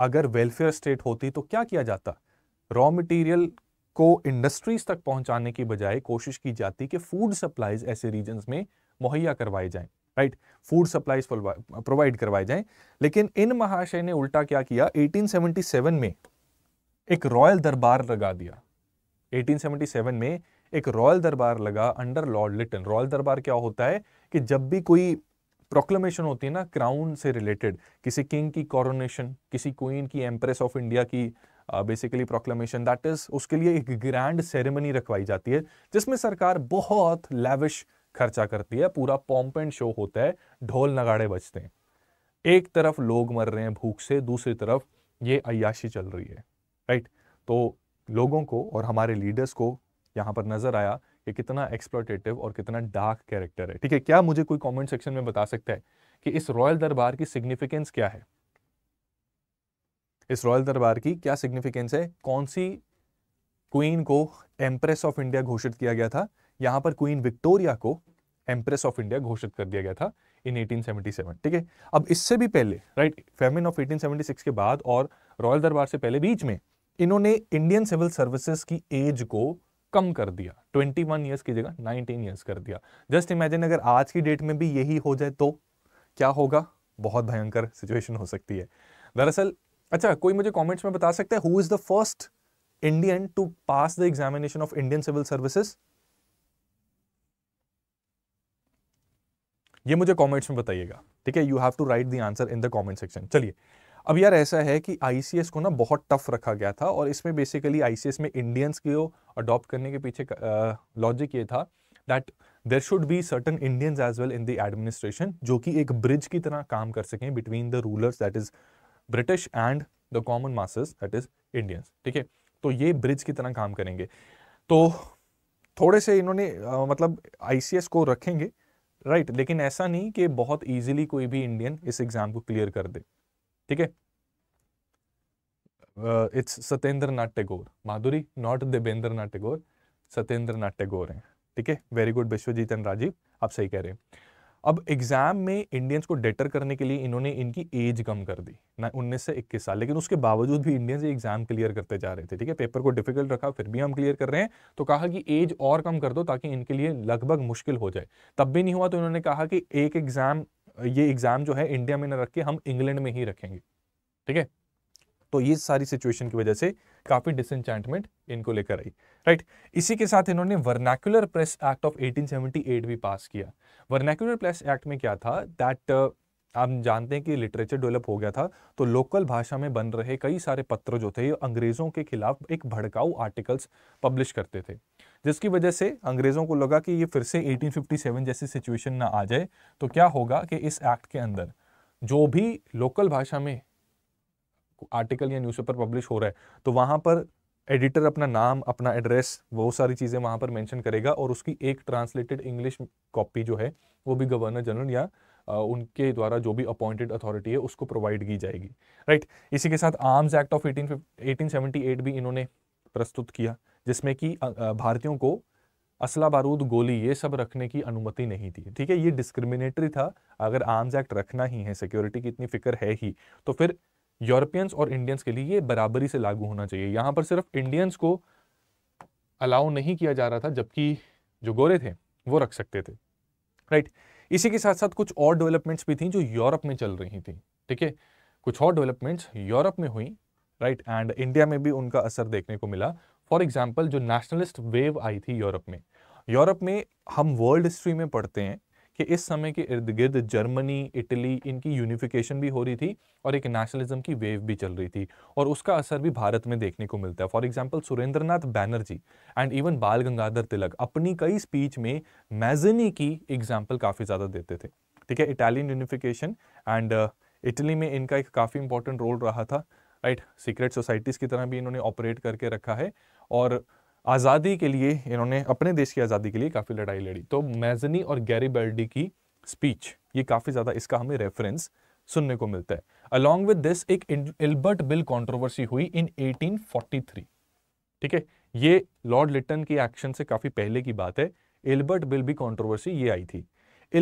अगर वेलफेयर स्टेट होती तो क्या किया जाता रॉ मटेरियल को इंडस्ट्रीज तक पहुंचाने की बजाय कोशिश की जाती कि फूड सप्लाईज ऐसे रीजन में मुहैया करवाए जाएं राइट फूड सप्लाईज प्रोवाइड करवाए जाएं लेकिन इन महाशय ने उल्टा क्या किया 1877 में एक रॉयल दरबार लगा दिया 1877 में एक रॉयल दरबार लगा अंडर लॉर्ड लिटन रॉयल दरबार क्या होता है कि जब भी कोई प्रोक्लेमेशन होती है ना क्राउन से रिलेटेड किसी किंग की कॉरोनेशन किसी क्वीन की एम्प्रेस ऑफ इंडिया की बेसिकली प्रोक्लेमेशन दैट इज उसके लिए एक ग्रैंड सेरेमनी रखवाई जाती है जिसमें सरकार बहुत लैविश खर्चा करती है पूरा पॉम्प एंड शो होता है ढोल नगाड़े बजते हैं एक तरफ लोग मर रहे हैं भूख से दूसरी तरफ ये अयाशी चल रही है राइट तो लोगों को और हमारे लीडर्स को यहाँ पर नज़र आया कि कितना एक्सप्लोटेटिव और कितना डार्क कैरेक्टर है ठीक है क्या मुझे कोई कमेंट सेक्शन में बता सकता है कि इस रॉयल दरबार की सिग्निफिकेंस क्या है इस रॉयल दरबार की क्या सिग्निफिकेंस है कौन सी क्वीन को एम्प्रेस ऑफ इंडिया घोषित किया गया था यहां पर क्वीन विक्टोरिया को एम्प्रेस ऑफ इंडिया घोषित कर दिया गया था इन 1877 ठीक है अब इससे भी पहले राइट फेमिन ऑफ 1876 के बाद और रॉयल दरबार से पहले बीच में इन्होंने इंडियन सिविल सर्विसेज की एज को कम कर दिया 21 वन ईयर्स की जगह 19 ईयर्स कर दिया जस्ट इमेजिन अगर आज की डेट में भी यही हो जाए तो क्या होगा बहुत भयंकर सिचुएशन हो सकती है दरअसल अच्छा कोई मुझे कमेंट्स में बता सकता है who is the first Indian to pass the examination of Indian civil services ये मुझे कमेंट्स में बताइएगा ठीक है you have to write the answer in the comment section चलिए अब यार ऐसा है कि आईसीएस को ना बहुत टफ रखा गया था और इसमें बेसिकली आईसीएस में इंडियंस को अडॉप्ट करने के पीछे लॉजिक ये था that there should be certain Indians as well in the administration जो कि एक ब्रिज की तरह काम कर सकें between the rulers that is British and the common masses that is Indians ठीक है तो ये ब्रिज की तरह काम करेंगे तो थोड़े से इन्होंने आ, मतलब आई को रखेंगे राइट right, लेकिन ऐसा नहीं कि बहुत इजीली कोई भी इंडियन इस एग्ज़ाम को क्लियर कर दे ठीक है इट्स सत्येंद्र नाथ टैगोर माधुरी नॉट देवेंद्र नाथ टैगोर सत्येंद्र नाथ टैगोर है ठीक है very good Vishwajit and Rajiv आप सही कह रहे हैं अब एग्जाम में इंडियंस को डेटर करने के लिए इन्होंने इनकी एज कम कर दी ना उन्नीस से इक्कीस साल लेकिन उसके बावजूद भी इंडियंस एग्जाम क्लियर करते जा रहे थे ठीक है पेपर को डिफिकल्ट रखा फिर भी हम क्लियर कर रहे हैं तो कहा कि एज और कम कर दो ताकि इनके लिए लगभग मुश्किल हो जाए तब भी नहीं हुआ तो इन्होंने कहा कि एक एग्जाम ये एग्ज़ाम जो है इंडिया में ना रख के हम इंग्लैंड में ही रखेंगे ठीक है तो ये सारी सिचुएशन की वजह से काफ़ी डिसनचैंटमेंट इनको लेकर आई राइट इसी के साथ इन्होंने वर्नैकुलर प्रेस एक्ट ऑफ 1878 भी पास किया वर्नैकुलर प्रेस एक्ट में क्या था दैट आप जानते हैं कि लिटरेचर डेवलप हो गया था तो लोकल भाषा में बन रहे कई सारे पत्र जो थे अंग्रेज़ों के खिलाफ एक भड़काऊ आर्टिकल्स पब्लिश करते थे जिसकी वजह से अंग्रेज़ों को लगा कि ये फिर से 1857 जैसी सिचुएशन ना आ जाए तो क्या होगा कि इस एक्ट के अंदर जो भी लोकल भाषा में आर्टिकल या न्यूज़पेपर पब्लिश हो रहा है तो वहाँ पर एडिटर अपना नाम अपना एड्रेस वो सारी चीज़ें वहाँ पर मैंशन करेगा और उसकी एक ट्रांसलेटेड इंग्लिश कॉपी जो है वो भी गवर्नर जनरल या उनके द्वारा जो भी अपॉइंटेड अथॉरिटी है उसको प्रोवाइड की जाएगी राइट right? इसी के साथ arms act of eighteen eighteen भी इन्होंने प्रस्तुत किया जिसमें कि भारतीयों को असला बारूद गोली ये सब रखने की अनुमति नहीं थी ठीक है ये डिस्क्रिमिनेटरी था अगर आर्म्स एक्ट रखना ही है सिक्योरिटी की इतनी फिक्र है ही तो फिर यूरोपियंस और इंडियंस के लिए ये बराबरी से लागू होना चाहिए यहाँ पर सिर्फ इंडियंस को अलाउ नहीं किया जा रहा था जबकि जो गोरे थे वो रख सकते थे राइट इसी के साथ साथ कुछ और डेवलपमेंट्स भी थी जो यूरोप में चल रही थी ठीक है कुछ और डेवलपमेंट्स यूरोप में हुई राइट एंड इंडिया में भी उनका असर देखने को मिला फॉर एग्जाम्पल जो नेशनलिस्ट वेव आई थी यूरोप में यूरोप में हम वर्ल्ड हिस्ट्री में पढ़ते हैं कि इस समय के इर्द गिर्द जर्मनी इटली इनकी यूनिफिकेशन भी हो रही थी और एक नेशनलिज्म की वेव भी चल रही थी और उसका असर भी भारत में देखने को मिलता है for example Surendranath Banerjee and even Bal Gangadhar तिलक अपनी कई स्पीच में मैजनी की एग्जाम्पल काफ़ी ज़्यादा देते थे ठीक है इटालियन यूनिफिकेशन एंड इटली में इनका एक काफ़ी इंपॉर्टेंट रोल रहा था राइट सीक्रेट सोसाइटीज़ की तरह भी इन्होंने ऑपरेट करके रखा है और आज़ादी के लिए इन्होंने अपने देश की आज़ादी के लिए काफ़ी लड़ाई लड़ी तो मैजनी और गैरी बेल्डी की स्पीच ये काफ़ी ज़्यादा इसका हमें रेफरेंस सुनने को मिलता है अलॉन्ग विद दिस एक एल्बर्ट बिल कॉन्ट्रोवर्सी हुई इन 1843 ठीक है ये लॉर्ड लिटन के एक्शन से काफ़ी पहले की बात है एल्बर्ट बिल भी कॉन्ट्रोवर्सी ये आई थी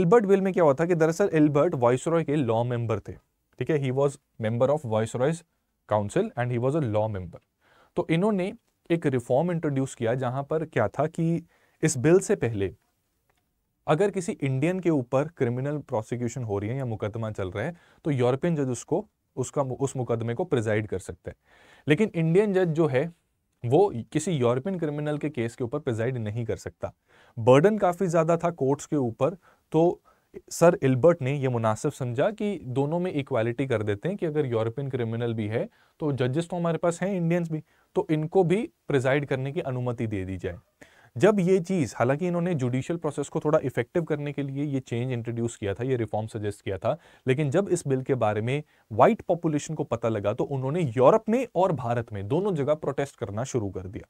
एल्बर्ट बिल में क्या हुआ था कि दरअसल एल्बर्ट वॉइस के लॉ मेंबर थे ठीक है he was member of vice council and he was a law member तो इन्होंने एक रिफॉर्म इंट्रोड्यूस किया जहां पर क्या था कि इस बिल से पहले अगर किसी इंडियन के ऊपर क्रिमिनल प्रोसिक्यूशन हो रही है या मुकदमा चल रहा है तो यूरोपियन जज उसको उसका उस मुकदमे को प्रिजाइड कर सकते हैं लेकिन इंडियन जज जो है वो किसी यूरोपियन क्रिमिनल के केस के ऊपर प्रिजाइड नहीं कर सकता बर्डन काफ़ी ज़्यादा था कोर्ट्स के ऊपर तो सर इल्बर्ट ने यह मुनासिब समझा कि दोनों में इक्वालिटी कर देते हैं कि अगर यूरोपियन क्रिमिनल भी है तो जजेस तो हमारे पास हैं इंडियंस भी तो इनको भी प्रिजाइड करने की अनुमति दे दी जाए जब ये चीज़ हालांकि इन्होंने जुडिशियल प्रोसेस को थोड़ा इफेक्टिव करने के लिए ये चेंज इंट्रोड्यूस किया था ये रिफॉर्म सजेस्ट किया था लेकिन जब इस बिल के बारे में वाइट पॉपुलेशन को पता लगा तो उन्होंने यूरोप में और भारत में दोनों जगह प्रोटेस्ट करना शुरू कर दिया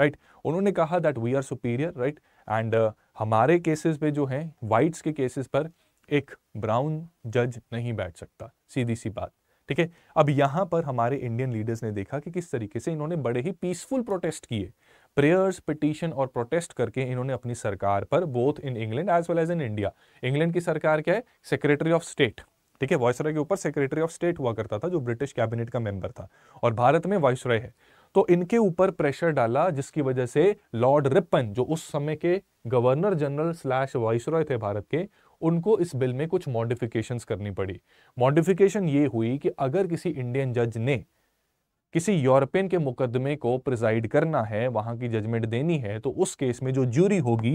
राइट right? उन्होंने कहा that we are superior right and uh, हमारे केसेस पे जो है वाइट्स के केसेस पर एक ब्राउन जज नहीं बैठ सकता सीधी सी बात ठीक है अब यहाँ पर हमारे इंडियन लीडर्स ने देखा कि किस तरीके से इन्होंने बड़े ही पीसफुल प्रोटेस्ट किए प्रेयर्स पिटिशन और प्रोटेस्ट करके इन्होंने अपनी सरकार पर both in England as well as in India England की सरकार क्या है सेक्रेटरी ऑफ स्टेट ठीक है वायसराय के ऊपर सेक्रेटरी ऑफ स्टेट हुआ करता था जो ब्रिटिश कैबिनेट का मेंबर था और भारत में वायसराय है तो इनके ऊपर प्रेशर डाला जिसकी वजह से लॉर्ड रिपन जो उस समय के गवर्नर जनरल स्लैश वाइसरॉय थे भारत के उनको इस बिल में कुछ मॉडिफिकेशंस करनी पड़ी मॉडिफिकेशन ये हुई कि अगर किसी इंडियन जज ने किसी यूरोपियन के मुकदमे को प्रिजाइड करना है वहां की जजमेंट देनी है तो उस केस में जो ज्यूरी होगी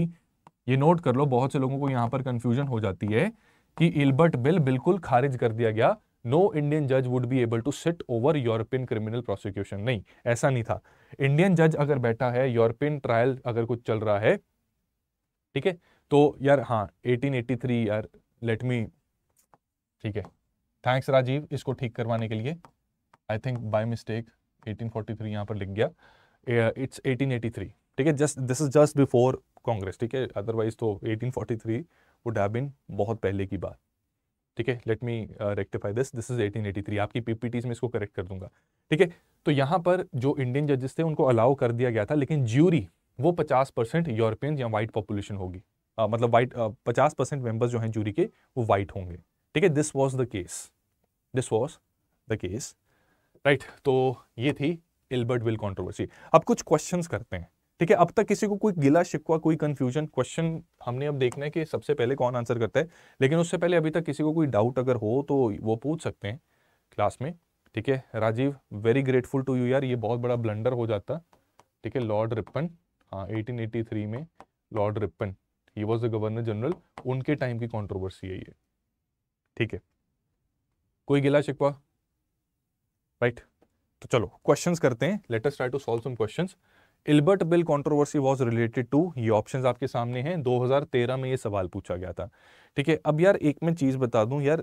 ये नोट कर लो बहुत से लोगों को यहां पर कंफ्यूजन हो जाती है कि इल्बर्ट बिल बिल्कुल खारिज कर दिया गया नो इंडियन जज would be able to sit over European criminal prosecution नहीं ऐसा नहीं था इंडियन जज अगर बैठा है यूरोपियन ट्रायल अगर कुछ चल रहा है ठीक है तो यार हाँ 1883 यार लेट मी ठीक है थैंक्स राजीव इसको ठीक करवाने के लिए आई थिंक बाय मिस्टेक 1843 यहाँ पर लिख गया इट्स एटी थ्री ठीक है just this is just before Congress ठीक है अदरवाइज तो 1843 वुड हैव बिन बहुत पहले की बात ठीक है let me rectify this this is 1883 आपकी पीपीटीज में इसको करेक्ट कर दूंगा ठीक है तो यहाँ पर जो इंडियन जजेस थे उनको अलाउ कर दिया गया था लेकिन ज्यूरी वो पचास परसेंट यूरोपियन या वाइट पॉपुलेशन होगी आ, मतलब वाइट पचास परसेंट मेम्बर्स जो हैं ज्यूरी के वो वाइट होंगे ठीक है this was the case this was the case right तो ये थी एल्बर्ट विल कॉन्ट्रोवर्सी अब कुछ क्वेश्चन करते हैं ठीक है अब तक किसी को कोई गिला शिकवा कोई कंफ्यूजन क्वेश्चन हमने अब देखना है कि सबसे पहले कौन आंसर करता है लेकिन उससे पहले अभी तक किसी को कोई डाउट अगर हो तो वो पूछ सकते हैं क्लास में ठीक है Rajiv very grateful to you यार ये बहुत बड़ा ब्लंडर हो जाता ठीक है लॉर्ड रिपन हाँ एटीन में lord Ripon he was the governor general उनके टाइम की कॉन्ट्रोवर्सी है ये ठीक है कोई गिला शिकवा राइट right. तो चलो क्वेश्चंस करते हैं let's try to solve some questions Ilbert bill controversy was related to ये ऑप्शंस आपके सामने हैं 2013 में ये सवाल पूछा गया था ठीक है अब यार एक मैं चीज़ बता दूं यार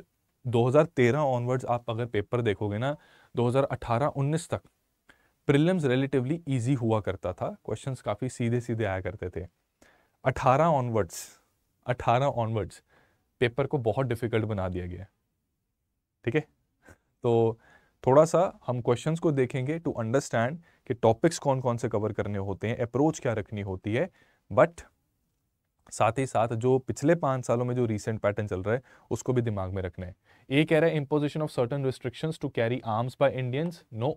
2013 ऑनवर्ड्स आप अगर पेपर देखोगे ना 2018-19 तक प्रिलिम्स रिलेटिवली इजी हुआ करता था क्वेश्चंस काफ़ी सीधे सीधे आया करते थे 18 ऑनवर्ड्स 18 ऑनवर्ड्स पेपर को बहुत डिफ़िकल्ट बना दिया गया ठीक है तो थोड़ा सा हम क्वेश्चंस को देखेंगे टू अंडरस्टैंड कि टॉपिक्स कौन कौन से कवर करने होते हैं अप्रोच क्या रखनी होती है बट साथ ही साथ जो पिछले पाँच सालों में जो रिसेंट पैटर्न चल रहा है उसको भी दिमाग में रखना है ये कह रहा है imposition of certain restriction to carry arms by Indians no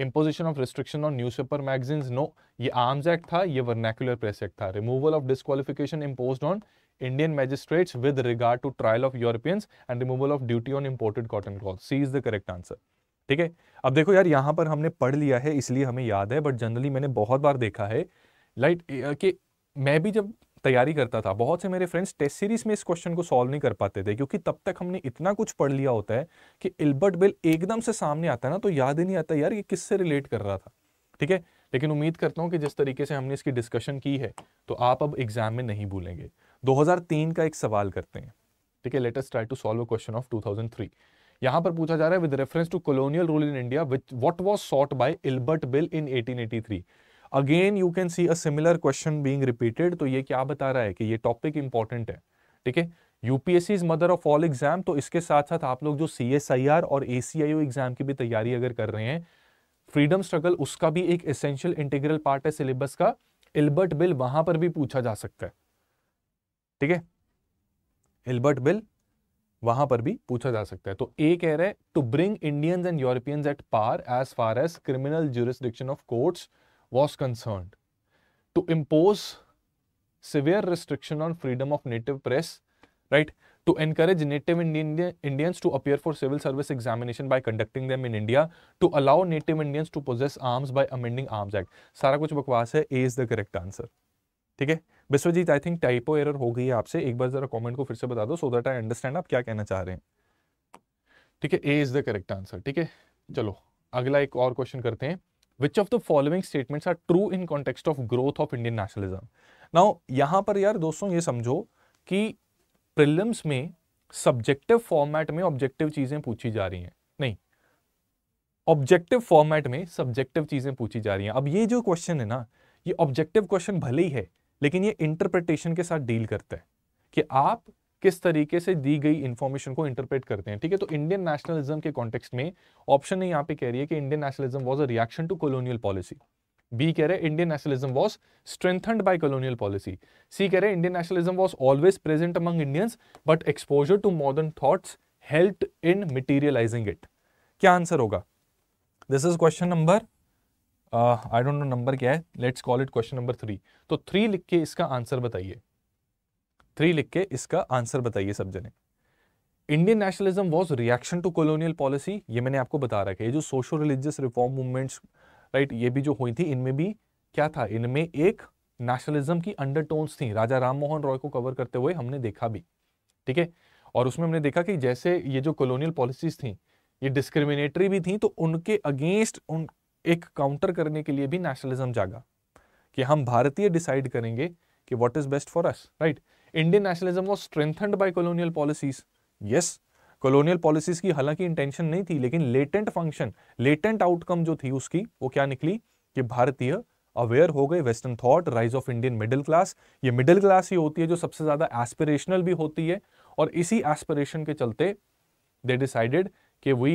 imposition of restriction on newspaper magazines no ये आर्म्स एक्ट था ये वर्नैकुलर प्रेस एक्ट था removal of disqualification impose on Indian magistrates with regard to trial of Europeans and removal of duty on imported cotton cloth C is the correct answer ठीक है अब देखो यार यहाँ पर हमने पढ़ लिया है इसलिए हमें याद है बट जनरली मैंने बहुत बार देखा है लाइट कि मैं भी जब तैयारी करता था बहुत से मेरे फ्रेंड्स टेस्ट सीरीज में इस क्वेश्चन को सॉल्व नहीं कर पाते थे क्योंकि तब तक हमने इतना कुछ पढ़ लिया होता है कि इल्बर्ट बिल एकदम से सामने आता है ना तो याद ही नहीं आता यार ये किससे रिलेट कर रहा था ठीक है लेकिन उम्मीद करता हूँ कि जिस तरीके से हमने इसकी डिस्कशन की है तो आप अब एग्जाम में नहीं भूलेंगे दो का एक सवाल करते हैं ठीक है let's try to solve question of two यहां पर पूछा जा रहा है with reference to colonial rule in India which what was sought by Ilbert bill in 1883 again you can see a similar question being repeated तो ये क्या बता रहा है कि ये टॉपिक इंपॉर्टेंट है ठीक है UPSC is mother of all exam तो इसके साथ साथ आप लोग जो सी और ए एग्जाम की भी तैयारी अगर कर रहे हैं फ्रीडम स्ट्रगल उसका भी एक एसेंशियल इंटीग्रल पार्ट है सिलेबस का इल्बर्ट बिल वहां पर भी पूछा जा सकता है ठीक है इल्बर्ट बिल वहां पर भी पूछा जा सकता है तो ए कह रहे to bring Indians and Europeans at par as far as criminal jurisdiction of courts was concern to impose severe restriction on freedom of native press right to encourage native Indians to appear for civil service examination by conducting them in India to allow native Indians to possess arms by amending arms act सारा कुछ बकवास है A is the correct answer ठीक है Vishwajit I think typo error हो गई है आपसे एक बार जरा कमेंट को फिर से बता दो सो दैट आई अंडरस्टैंड आप क्या कहना चाह रहे हैं ठीक है A is the correct answer ठीक है चलो अगला एक और क्वेश्चन करते हैं which of the following statements are true in context of growth of Indian nationalism now यहां पर यार दोस्तों ये समझो कि प्रिलिम्स में सब्जेक्टिव फॉर्मेट में ऑब्जेक्टिव चीजें पूछी जा रही हैं नहीं ऑब्जेक्टिव फॉर्मेट में सब्जेक्टिव चीजें पूछी जा रही हैं अब ये जो क्वेश्चन है ना ये ऑब्जेक्टिव क्वेश्चन भले ही है लेकिन ये इंटरप्रिटेशन के साथ डील करता है कि आप किस तरीके से दी गई इंफॉर्मेशन को इंटरप्रेट करते हैं ठीक है तो इंडियन नेशनलिज्म के कॉन्टेक्स्ट में ऑप्शन ने यहाँ पे कह रही है कि Indian nationalism was a reaction to colonial policy B कह रहे हैं Indian nationalism was strengthened by colonial policy C कह रहे हैं Indian nationalism was always present among Indians but exposure to modern thoughts help in materializing it क्या answer होगा this is question number I don't know number क्या है let's call it question number three तो three लिख के इसका answer बताइए three लिख के इसका आंसर बताइए सब जने Indian nationalism was reaction to colonial policy ये मैंने आपको बता रखा है ये जो social religious reform movements right ये भी जो हुई थी इनमें भी क्या था इनमें एक नेशनलिज्म की अंडरटोन्स थी राजा राम मोहन रॉय को कवर करते हुए हमने देखा भी ठीक है और उसमें हमने देखा कि जैसे ये जो कॉलोनियल पॉलिसीज थी ये डिस्क्रिमिनेटरी भी थी तो उनके अगेंस्ट उन एक काउंटर करने के लिए भी नेशनलिज्म जागा कि हम भारतीय डिसाइड करेंगे कि what is best for us right Indian nationalism was strengthened by colonial policies yes colonial policies की हालांकि इंटेंशन नहीं थी लेकिन लेटेंट फंक्शन लेटेंट आउटकम जो थी उसकी वो क्या निकली कि भारतीय अवेयर हो गए western thought rise of Indian middle class ये मिडिल क्लास ही होती है जो सबसे ज्यादा एस्पिरेशनल भी होती है और इसी एस्पिरेशन के चलते दे डिसाइडेड कि we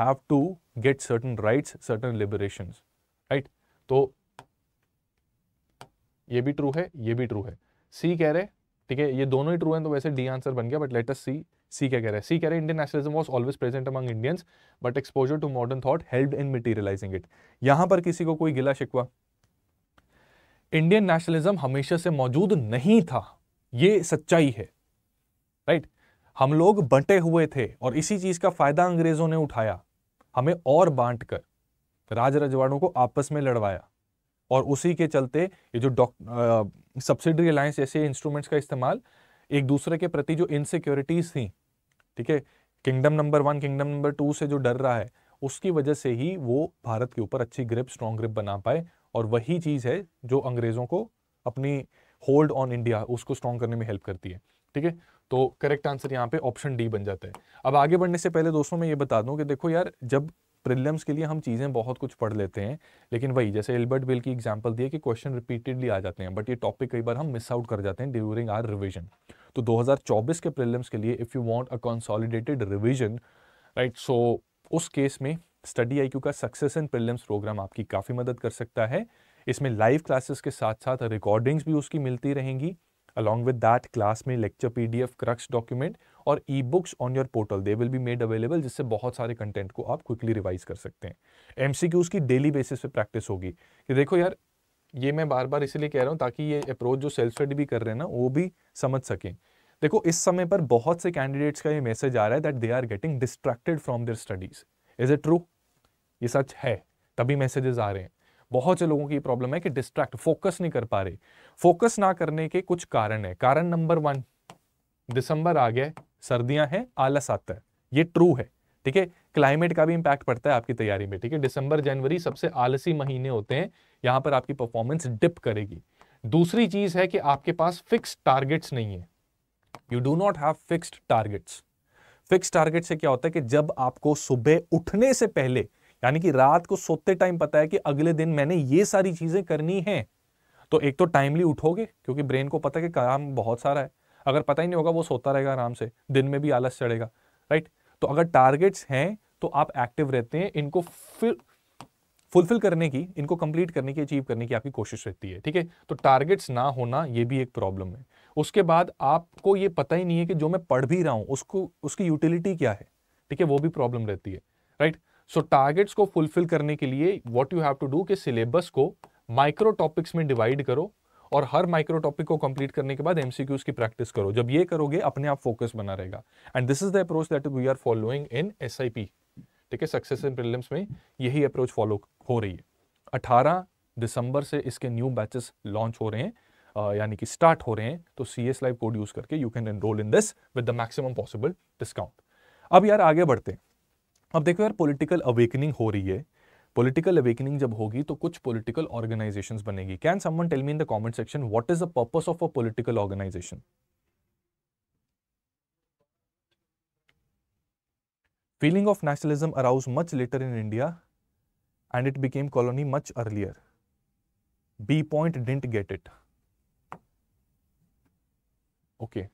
have to get certain rights, certain liberations, right? तो ये भी ट्रू है ये भी ट्रू है सी कह रहे ठीक है ये दोनों ही ट्रू हैं तो वैसे डी आंसर बन गया बट लेट सी सी क्या कह रहे है सी कह रहे Indian nationalism was always present among Indians but exposure to modern thought help in materializing it यहां पर किसी को कोई गिला शिकवा इंडियन नेशनलिज्म हमेशा से मौजूद नहीं था ये सच्चाई है राइट right? हम लोग बंटे हुए थे और इसी चीज का फायदा अंग्रेजों ने उठाया हमें और बांट कर राज रजवाड़ों को आपस में लड़वाया और उसी के चलते ये जो डॉक सब्सिडरी अलायंस जैसे इंस्ट्रूमेंट्स का इस्तेमाल एक दूसरे के प्रति जो इनसिक्योरिटीज़ थी ठीक है kingdom number one kingdom number two से जो डर रहा है उसकी वजह से ही वो भारत के ऊपर अच्छी ग्रिप स्ट्रॉन्ग ग्रिप बना पाए और वही चीज़ है जो अंग्रेज़ों को अपनी होल्ड ऑन इंडिया उसको स्ट्रॉन्ग करने में हेल्प करती है ठीक है तो करेक्ट आंसर यहाँ पे ऑप्शन डी बन जाता है अब आगे बढ़ने से पहले दोस्तों मैं ये बता दूँ कि देखो यार जब प्रिलियम्स के लिए हम चीज़ें बहुत कुछ पढ़ लेते हैं लेकिन वही जैसे एल्बर्ट बिल की एग्जाम्पल दिए कि क्वेश्चन रिपीटेडली आ जाते हैं बट ये टॉपिक कई बार हम मिस आउट कर जाते हैं ड्यूरिंग आर रिविजन तो 2024 के प्रिलियम्स के लिए if you want a consolidated revision right so उस केस में स्टडी आई का सक्सेस इन प्रिलियम्स प्रोग्राम आपकी काफ़ी मदद कर सकता है इसमें लाइव क्लासेस के साथ साथ रिकॉर्डिंग्स भी उसकी मिलती रहेंगी along with that class में lecture pdf crux document और e books on your portal they will be made available जिससे बहुत सारे कंटेंट को आप क्विकली रिवाइज कर सकते हैं एम सी MCQs की डेली बेसिस पे प्रैक्टिस होगी कि देखो यार ये मैं बार बार इसीलिए कह रहा हूँ ताकि ये अप्रोच जो सेल्फ स्टडी भी कर रहे हैं ना वो भी समझ सकें देखो इस समय पर बहुत से कैंडिडेट्स का ये मैसेज आ रहा है that they are getting distracted from their studies is it true ये सच है तभी मैसेजेस आ रहे हैं बहुत से लोगों की प्रॉब्लम है कि डिस्ट्रैक्ट फोकस नहीं कर पा रहे फोकस ना करने के कुछ कारण है कारण नंबर वन दिसंबर आ गया सर्दियां हैं आलस आता है ये ट्रू है ठीक है क्लाइमेट का भी इंपैक्ट पड़ता है आपकी तैयारी में ठीक है दिसंबर जनवरी सबसे आलसी महीने होते हैं यहां पर आपकी परफॉर्मेंस डिप करेगी दूसरी चीज है कि आपके पास फिक्स टारगेट्स नहीं है you do not have fix targets fix target से क्या होता है कि जब आपको सुबह उठने से पहले यानी कि रात को सोते टाइम पता है कि अगले दिन मैंने ये सारी चीज़ें करनी है तो एक तो टाइमली उठोगे क्योंकि ब्रेन को पता है कि काम बहुत सारा है अगर पता ही नहीं होगा वो सोता रहेगा आराम से दिन में भी आलस चढ़ेगा राइट तो अगर टारगेट्स हैं तो आप एक्टिव रहते हैं इनको फिर फुलफिल करने की इनको कंप्लीट करने की अचीव करने की आपकी कोशिश रहती है ठीक है तो टारगेट्स ना होना ये भी एक प्रॉब्लम है उसके बाद आपको ये पता ही नहीं है कि जो मैं पढ़ भी रहा हूँ उसको उसकी यूटिलिटी क्या है ठीक है वो भी प्रॉब्लम रहती है राइट right? सो टारगेट्स को फुलफिल करने के लिए what you have to do कि सिलेबस को माइक्रो टॉपिक्स में डिवाइड करो और हर माइक्रो टॉपिक को कंप्लीट करने के बाद एमसीक्यूज की प्रैक्टिस करो जब ये करोगे अपने आप फोकस बना रहेगा and this is the approach that we are following in S ठीक है सक्सेस इन प्रिलिम्स में यही अप्रोच फॉलो हो रही है अठारह दिसंबर से इसके न्यू बैचेस लॉन्च हो रहे हैं यानी कि स्टार्ट हो रहे हैं तो C S live code use करके you can enrol in this with the maximum possible discount अब यार आगे बढ़ते हैं अब देखो यार पॉलिटिकल अवेकनिंग हो रही है पॉलिटिकल अवेकनिंग जब होगी तो कुछ पॉलिटिकल ऑर्गेनाइजेशन बनेगी can someone tell me in the comment section what is the purpose of a political organization feeling of nationalism arouse much later in India and it became colony much earlier B point didn't get it okay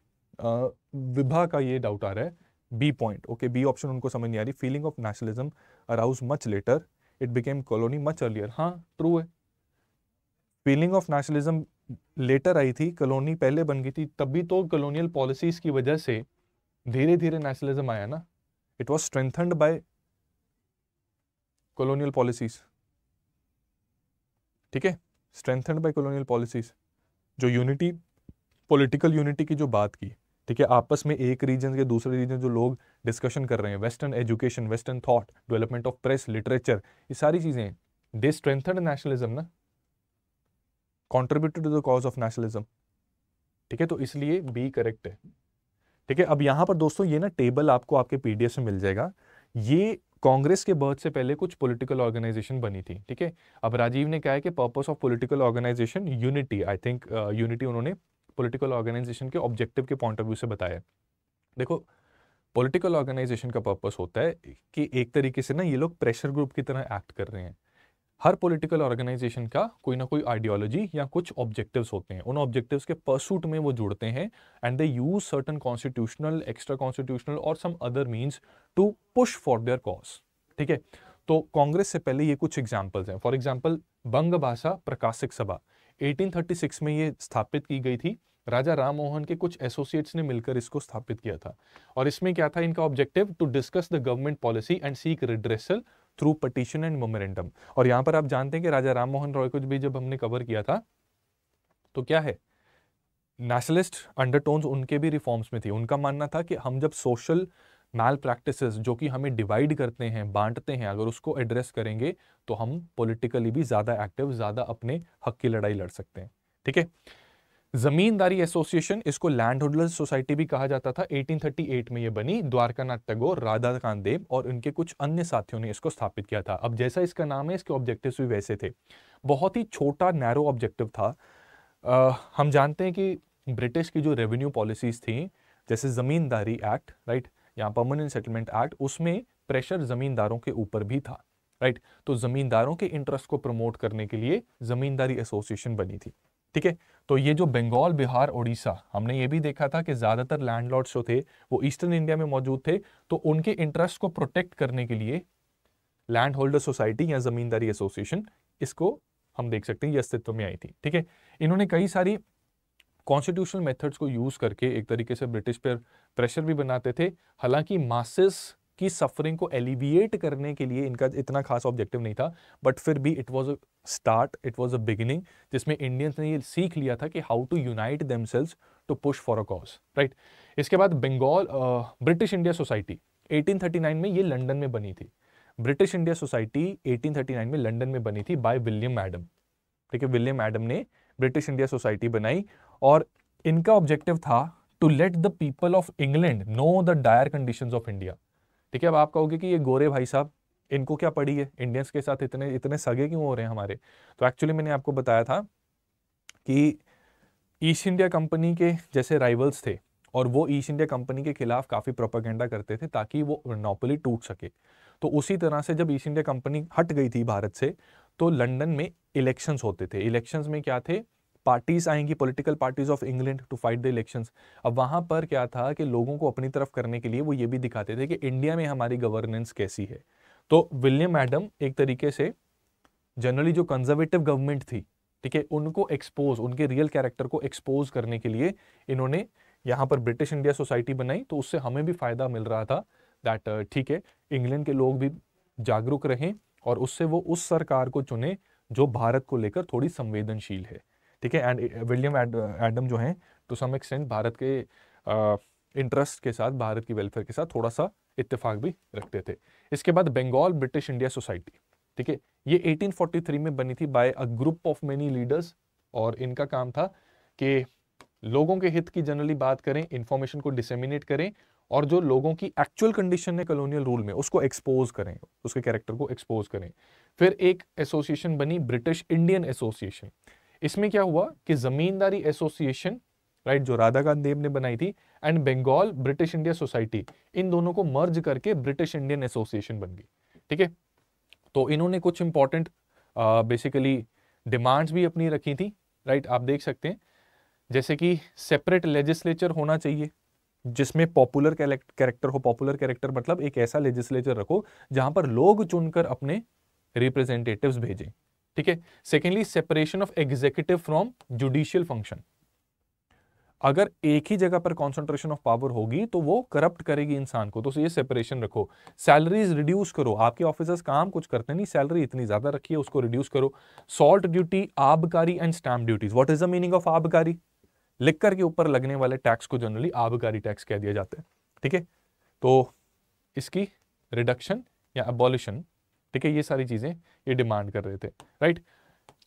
Vibha का ये doubt आ रहा है B point okay B option उनको समझ नहीं आ रही feeling of nationalism arouse much later it became colony much earlier हाँ ट्रू है फीलिंग ऑफ नेशनलिज्म लेटर आई थी कॉलोनी पहले बन गई थी तभी तो कॉलोनियल पॉलिसीज की वजह से धीरे धीरे नेशनलिज्म आया ना it was strengthened by colonial policies ठीक है स्ट्रेंथन्ड बाय कॉलोनियल पॉलिसीज जो यूनिटी पॉलिटिकल यूनिटी की जो बात की ठीक है आपस में एक रीजन के दूसरे रीजन जो लोग डिस्कशन कर रहे हैं western education western thought development of press literature ये सारी चीज़ें दे स्ट्रेंथन नेशनलिज्म ना contributed to the cause of nationalism ठीक है तो इसलिए बी करेक्ट है ठीक है अब यहां पर दोस्तों ये ना टेबल आपको आपके पीडीएफ में मिल जाएगा ये कांग्रेस के बर्थ से पहले कुछ पॉलिटिकल ऑर्गेनाइजेशन बनी थी ठीक है अब राजीव ने कहा है कि purpose of political organization unity I think unity उन्होंने पॉलिटिकल ऑर्गेनाइजेशन के ऑब्जेक्टिव के पॉइंट ऑफ व्यू से बताया देखो पॉलिटिकल ऑर्गेनाइजेशन का पर्पस होता है कि एक तरीके से ना ये लोग प्रेशर ग्रुप की तरह एक्ट कर रहे हैं हर पॉलिटिकल ऑर्गेनाइजेशन का कोई ना कोई आइडियोलॉजी या कुछ ऑब्जेक्टिव्स होते हैं उन ऑब्जेक्टिव्स के परसूट में वो जुड़ते हैं and they use certain constitutional extra constitutional और some other means to push for their cause ठीक है तो कांग्रेस से पहले ये कुछ एग्जाम्पल्स हैं फॉर एग्जाम्पल बंग भाषा प्रकाशिक सभा 1836 में ये स्थापित की गई थी राजा राम मोहन के कुछ एसोसिएट्स ने मिलकर इसको स्थापित किया था और इसमें क्या था इनका objective to discuss the government policy and seek redressal through petition and memorandum और यहाँ पर आप जानते हैं कि राजा राम मोहन रॉय को भी जब हमने कवर किया था तो क्या है नेशनलिस्ट अंडरटोन्स उनके भी रिफॉर्म्स में थी उनका मानना था कि हम जब सोशल मैल प्रैक्टिस जो कि हमें डिवाइड करते हैं बांटते हैं अगर उसको एड्रेस करेंगे तो हम पोलिटिकली भी ज़्यादा एक्टिव ज़्यादा अपने हक की लड़ाई लड़ सकते हैं ठीक है जमींदारी एसोसिएशन इसको लैंड होल्डर सोसाइटी भी कहा जाता था 1838 में ये बनी द्वारकानाथ टैगोर राधाकांत देव और उनके कुछ अन्य साथियों ने इसको स्थापित किया था अब जैसा इसका नाम है इसके ऑब्जेक्टिव्स भी वैसे थे बहुत ही छोटा नैरो ऑब्जेक्टिव था आ, हम जानते हैं कि ब्रिटिश की जो रेवेन्यू पॉलिसीज थी जैसे ज़मींदारी एक्ट राइट या परमानेंट सेटलमेंट एक्ट उसमें प्रेशर ज़मींदारों के ऊपर भी था राइट तो ज़मींदारों के इंटरेस्ट को प्रमोट करने के लिए ज़मींदारी एसोसिएशन बनी थी ठीक है तो ये जो बंगाल बिहार उड़ीसा हमने ये भी देखा था कि ज़्यादातर लैंडलॉर्ड्स जो थे वो ईस्टर्न इंडिया में मौजूद थे तो उनके इंटरेस्ट को प्रोटेक्ट करने के लिए लैंड होल्डर सोसाइटी या ज़मींदारी एसोसिएशन इसको हम देख सकते हैं ये अस्तित्व में आई थी ठीक है इन्होंने कई सारी कॉन्स्टिट्यूशनल मेथड्स को यूज़ करके एक तरीके से ब्रिटिश पर प्रेशर भी बनाते थे हालांकि मासिस की सफरिंग को एलिविएट करने के लिए इनका इतना खास ऑब्जेक्टिव नहीं था बट फिर भी it was a start it was a beginning जिसमें इंडियंस ने ये सीख लिया था कि how to unite them to push for a cause right इसके बाद बंगाल ब्रिटिश इंडिया सोसाइटी 1839 में ये लंदन में बनी थी ब्रिटिश इंडिया सोसाइटी 1839 में लंदन में बनी थी बाय विलियम एडम ठीक है विलियम एडम ने ब्रिटिश इंडिया सोसाइटी बनाई और इनका ऑब्जेक्टिव था to let the people of England know the dire conditions of India ठीक है अब आप कहोगे कि ये गोरे भाई साहब इनको क्या पड़ी है इंडियंस के साथ इतने इतने सगे क्यों हो रहे हैं हमारे तो एक्चुअली मैंने आपको बताया था कि ईस्ट इंडिया कंपनी के जैसे राइवल्स थे और वो ईस्ट इंडिया कंपनी के खिलाफ काफ़ी प्रोपागेंडा करते थे ताकि वो नोपली टूट सके तो उसी तरह से जब ईस्ट इंडिया कंपनी हट गई थी भारत से तो लंदन में इलेक्शंस होते थे इलेक्शंस में क्या थे पार्टीज आएंगी political parties of England to fight the elections अब वहां पर क्या था कि लोगों को अपनी तरफ करने के लिए वो ये भी दिखाते थे कि इंडिया में हमारी गवर्नेंस कैसी है तो विलियम एडम एक तरीके से जनरली जो कंजर्वेटिव गवर्नमेंट थी ठीक है उनको एक्सपोज उनके रियल कैरेक्टर को एक्सपोज करने के लिए इन्होंने यहाँ पर ब्रिटिश इंडिया सोसाइटी बनाई तो उससे हमें भी फ़ायदा मिल रहा था दैट uh, ठीक है इंग्लैंड के लोग भी जागरूक रहें और उससे वो उस सरकार को चुने जो भारत को लेकर थोड़ी संवेदनशील है ठीक है एंड विलियम एडम जो हैं तो सम एक्सटेंट भारत के इंटरेस्ट uh, के साथ भारत की वेलफेयर के साथ थोड़ा सा इत्तेफाक भी रखते थे इसके बाद बंगाल ब्रिटिश इंडिया सोसाइटी ठीक है ये 1843 में बनी थी by a group of many leaders और इनका काम था कि लोगों के हित की जनरली बात करें इन्फॉर्मेशन को डिसेमिनेट करें और जो लोगों की एक्चुअल कंडीशन है कॉलोनियल रूल में उसको एक्सपोज करें उसके कैरेक्टर को एक्सपोज करें फिर एक एसोसिएशन बनी ब्रिटिश इंडियन एसोसिएशन इसमें क्या हुआ कि जमींदारी एसोसिएशन राइट जो राधा देव ने बनाई थी and Bengal British India Society इन दोनों को मर्ज करके ब्रिटिश इंडियन एसोसिएशन बन गई ठीक है तो इन्होंने कुछ इंपॉर्टेंट बेसिकली डिमांड्स भी अपनी रखी थी राइट आप देख सकते हैं जैसे कि सेपरेट लेजिस्लेचर होना चाहिए जिसमें पॉपुलर कैरेक्टर हो पॉपुलर कैरेक्टर मतलब एक ऐसा लेजिस्लेचर रखो जहां पर लोग चुनकर अपने रिप्रेजेंटेटिव्स भेजें ठीक है secondly separation of executive from judicial function अगर एक ही जगह पर कॉन्सेंट्रेशन ऑफ पावर होगी तो वो करप्ट करेगी इंसान को तो ये सेपरेशन रखो सैलरीज रिड्यूस करो आपके ऑफिसर्स काम कुछ करते नहीं सैलरी इतनी ज्यादा रखी है उसको रिड्यूस करो सॉल्ट ड्यूटी आबकारी and stamp duties what is the meaning of आबकारी लिख के ऊपर लगने वाले टैक्स को जनरली आबकारी टैक्स कह दिया जाता है ठीक है तो इसकी रिडक्शन या अबॉलिशन ठीक है ये सारी चीज़ें ये डिमांड कर रहे थे राइट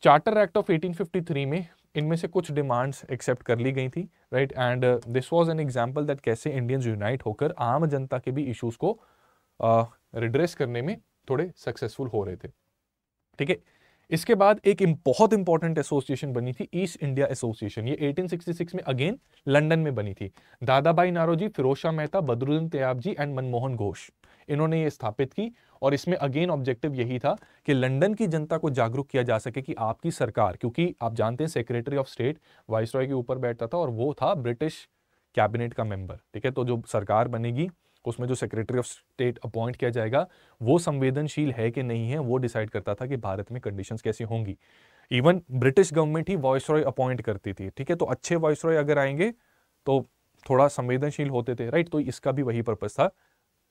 चार्टर एक्ट ऑफ 1853 में इनमें से कुछ डिमांड्स एक्सेप्ट कर ली गई थी right and this was an example that कैसे इंडियंस यूनाइट होकर आम जनता के भी इश्यूज को रिड्रेस uh, करने में थोड़े सक्सेसफुल हो रहे थे ठीक है इसके बाद एक बहुत इंपॉर्टेंट एसोसिएशन बनी थी ईस्ट इंडिया एसोसिएशन ये 1866 में अगेन लंदन में बनी थी दादाबाई नारोजी फिरोशा मेहता बदरुद्दीन तैयाब जी एंड मनमोहन घोष इन्होंने ये स्थापित की और इसमें अगेन ऑब्जेक्टिव यही था कि लंदन की जनता को जागरूक किया जा सके कि आपकी सरकार क्योंकि आप जानते हैं सेक्रेटरी ऑफ स्टेट वाइस के ऊपर बैठता था और वो था ब्रिटिश कैबिनेट का मेंबर ठीक है तो जो सरकार बनेगी उसमें जो सेक्रेटरी ऑफ स्टेट अपॉइंट किया जाएगा वो संवेदनशील है कि नहीं है वो डिसाइड करता था कि भारत में कंडीशन कैसी होंगी इवन ब्रिटिश गवर्नमेंट ही वॉइस रॉय अपॉइंट करती थी ठीक है तो अच्छे वॉइस रॉय अगर आएंगे तो थोड़ा संवेदनशील होते थे राइट तो इसका भी वही पर्पज था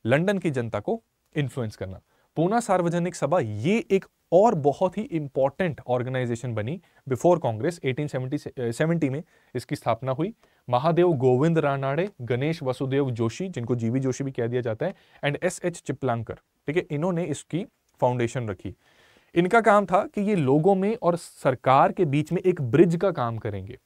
लंदन की जनता को इन्फ्लुएंस करना पूना सार्वजनिक सभा ये एक और बहुत ही इंपॉर्टेंट ऑर्गेनाइजेशन बनी बिफोर कांग्रेस 1870 70 में इसकी स्थापना हुई महादेव गोविंद रानाड़े गणेश वसुदेव जोशी जिनको जीवी जोशी भी कह दिया जाता है एंड एस एच चिपलांकर ठीक है इन्होंने इसकी फाउंडेशन रखी इनका काम था कि ये लोगों में और सरकार के बीच में एक ब्रिज का काम करेंगे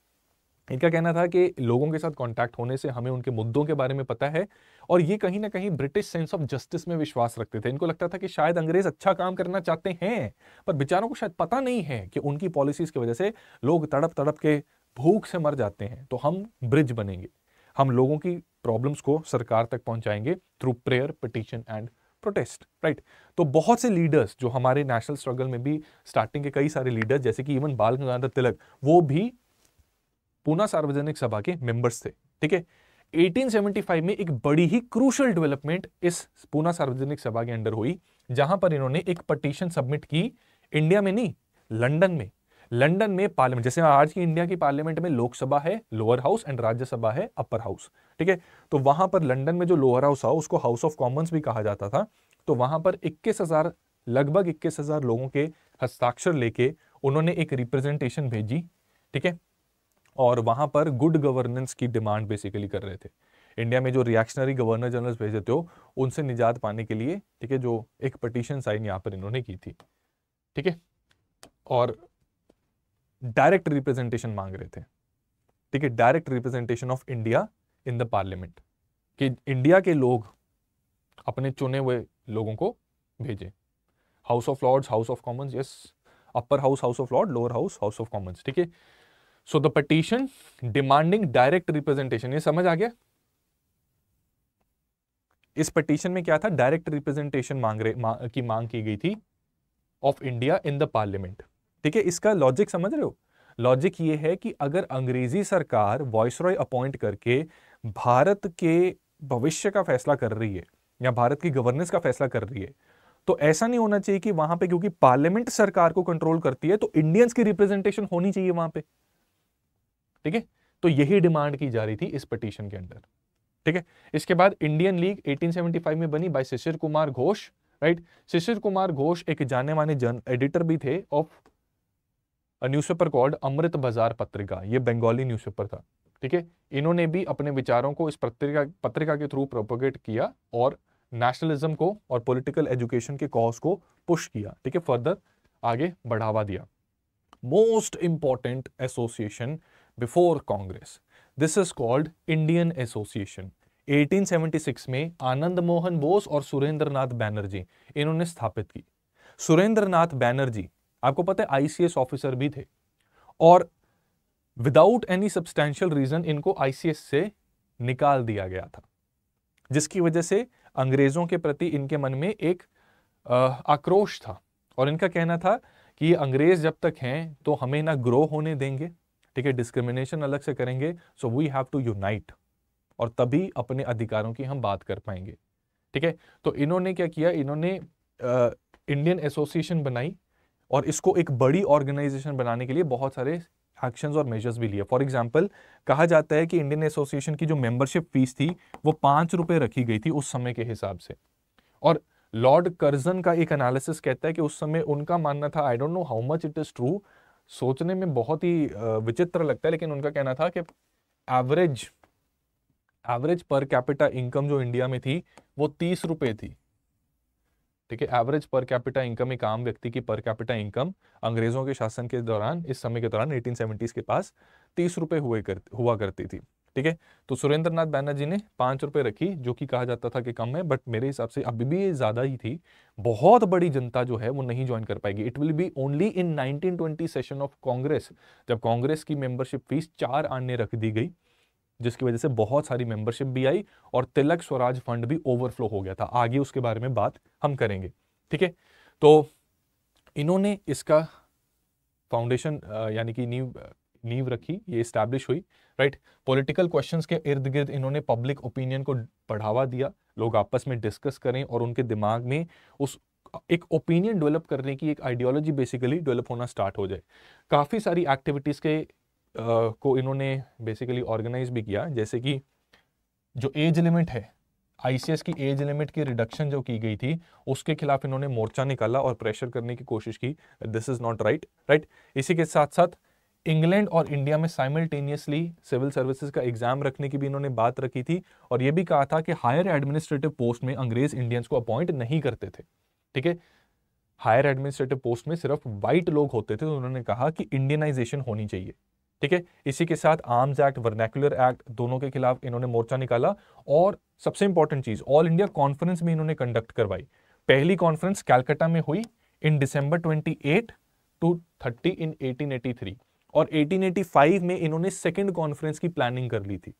इनका कहना था कि लोगों के साथ कांटेक्ट होने से हमें उनके मुद्दों के बारे में पता है और ये कहीं ना कहीं ब्रिटिश सेंस ऑफ जस्टिस में विश्वास रखते थे इनको लगता था कि शायद अंग्रेज अच्छा काम करना चाहते हैं पर बेचारों को शायद पता नहीं है कि उनकी पॉलिसीज की वजह से लोग तड़प तड़प के भूख से मर जाते हैं तो हम ब्रिज बनेंगे हम लोगों की प्रॉब्लम्स को सरकार तक पहुंचाएंगे through prayer petition and protest right तो बहुत से लीडर्स जो हमारे नेशनल स्ट्रगल में भी स्टार्टिंग के कई सारे लीडर्स जैसे कि इवन बाल गंगाधर तिलक वो भी पूना सार्वजनिक सभा के मेंबर्स थे ठीक है 1875 में एक बड़ी ही क्रूशल डेवलपमेंट इस पूना सार्वजनिक सभा के अंडर हुई जहां पर इन्होंने एक पटिशन सबमिट की इंडिया में नहीं लंदन में लंदन में पार्लियामेंट जैसे आज की इंडिया की पार्लियामेंट में लोकसभा है लोअर हाउस एंड राज्यसभा है अपर हाउस ठीक है तो वहां पर लंदन में जो लोअर हाउस था उसको हाउस ऑफ कॉमन्स भी कहा जाता था तो वहां पर इक्कीस हजार लगभग इक्कीस हजार लोगों के हस्ताक्षर लेके उन्होंने एक रिप्रेजेंटेशन भेजी ठीक है और वहां पर गुड गवर्नेंस की डिमांड बेसिकली कर रहे थे इंडिया में जो रिएक्शनरी गवर्नर जनरल्स भेजे थे उनसे निजात पाने के लिए ठीक है जो एक पटिशन साइन यहाँ पर इन्होंने की थी ठीक है और डायरेक्ट रिप्रेजेंटेशन मांग रहे थे ठीक है direct representation of India in the parliament कि इंडिया के लोग अपने चुने हुए लोगों को भेजें House of Lords House of Commons yes upper house House of Lord lower house House of Commons ठीक है so the petition demanding direct representation ये समझ आ गया इस पटिशन में क्या था डायरेक्ट रिप्रेजेंटेशन मांग रहे मा, की मांग की गई थी of India in the parliament ठीक है इसका लॉजिक समझ रहे हो लॉजिक ये है कि अगर अंग्रेजी सरकार वॉइस रॉय अपॉइंट करके भारत के भविष्य का फैसला कर रही है या भारत की गवर्नेंस का फैसला कर रही है तो ऐसा नहीं होना चाहिए कि वहां पे क्योंकि पार्लियामेंट सरकार को कंट्रोल करती है तो इंडियंस की रिप्रेजेंटेशन होनी चाहिए वहां पे ठीक है तो यही डिमांड की जा रही थी इस पटिशन के अंदर ठीक है इसके बाद इंडियन लीग 1875 में बनी बाय शिशिर कुमार घोष राइट शिशिर कुमार घोष एक जाने माने जन एडिटर भी थे ऑफ पेपर कॉल्ड अमृत बाजार पत्रिका ये बंगाली न्यूज़पेपर था ठीक है इन्होंने भी अपने विचारों को इस पत्रिका पत्रिका के थ्रू प्रोपोगेट किया और नेशनलिज्म को और पॉलिटिकल एजुकेशन के कॉज को पुश किया ठीक है फर्दर आगे बढ़ावा दिया most important association before Congress this is called Indian Association 1876 में आनंद मोहन बोस और सुरेंद्र नाथ बैनर्जी इन्होंने स्थापित की सुरेंद्र नाथ बैनर्जी आपको पता है आईसीएस ऑफिसर भी थे और विदाउट एनी सब्सटैंशियल रीजन इनको आईसीएस से निकाल दिया गया था जिसकी वजह से अंग्रेजों के प्रति इनके मन में एक आक्रोश था और इनका कहना था कि ये अंग्रेज जब तक हैं तो हमें ना ग्रो होने देंगे ठीक है डिस्क्रिमिनेशन अलग से करेंगे so we have to unite और तभी अपने अधिकारों की हम बात कर पाएंगे ठीक है तो इन्होंने क्या किया इन्होंने इंडियन एसोसिएशन बनाई और इसको एक बड़ी ऑर्गेनाइजेशन बनाने के लिए बहुत सारे एक्शंस और मेजर्स भी लिए फॉर एग्जाम्पल कहा जाता है कि इंडियन एसोसिएशन की जो मेंबरशिप फीस थी वो पांच रुपए रखी गई थी उस समय के हिसाब से और लॉर्ड कर्जन का एक एनालिसिस कहता है कि उस समय उनका मानना था I don't know how much it is true सोचने में बहुत ही विचित्र लगता है लेकिन उनका कहना था कि average average per capita income जो इंडिया में थी वो तीस रुपए थी ठीक है एवरेज पर कैपिटा इनकम एक आम व्यक्ति की पर कैपिटा इनकम अंग्रेजों के शासन के दौरान इस समय के दौरान 1870s के पास तीस रुपए हुए कर, हुआ करती थी ठीक है तो सुरेंद्र नाथ बैनर्जी ने पांच रुपए रखी जो कि कहा जाता था कि कम है बट मेरे हिसाब से अभी भी ये ज़्यादा ही थी बहुत बड़ी जनता जो है वो नहीं ज्वाइन कर पाएगी it will be only in 1920 session of Congress जब कांग्रेस की मेंबरशिप फीस चार आने रख दी गई जिसकी वजह से बहुत सारी मेंबरशिप भी आई और तिलक स्वराज फंड भी ओवरफ्लो हो गया था आगे उसके बारे में बात हम करेंगे ठीक है तो इन्होंने इसका फाउंडेशन यानी कि न्यू नींव रखी ये इस्टेब्लिश हुई राइट पॉलिटिकल क्वेश्चंस के इर्द गिर्द इन्होंने पब्लिक ओपिनियन को बढ़ावा दिया लोग आपस में डिस्कस करें और उनके दिमाग में उस एक ओपिनियन डेवलप करने की एक आइडियोलॉजी बेसिकली डेवलप होना स्टार्ट हो जाए काफ़ी सारी एक्टिविटीज़ के आ, को इन्होंने बेसिकली ऑर्गेनाइज भी किया जैसे कि जो एज लिमिट है आईसीएस की एज लिमिट की रिडक्शन जो की गई थी उसके खिलाफ इन्होंने मोर्चा निकाला और प्रेशर करने की कोशिश की this is not right right इसी के साथ साथ इंग्लैंड और इंडिया में साइमल्टेनियसली सिविल सर्विसेज का एग्जाम रखने की भी इन्होंने बात रखी थी और ये भी कहा था कि हायर एडमिनिस्ट्रेटिव पोस्ट में अंग्रेज इंडियंस को अपॉइंट नहीं करते थे ठीक है हायर एडमिनिस्ट्रेटिव पोस्ट में सिर्फ वाइट लोग होते थे तो उन्होंने कहा कि इंडियनाइजेशन होनी चाहिए ठीक है इसी के साथ आर्म्स एक्ट वर्नैकुलर एक्ट दोनों के खिलाफ इन्होंने मोर्चा निकाला और सबसे इंपॉर्टेंट चीज ऑल इंडिया कॉन्फ्रेंस भी इन्होंने कंडक्ट करवाई पहली कॉन्फ्रेंस कैलकाटा में हुई in twenty eight to thirty in three और 1885 में इन्होंने सेकेंड कॉन्फ्रेंस की प्लानिंग कर ली थी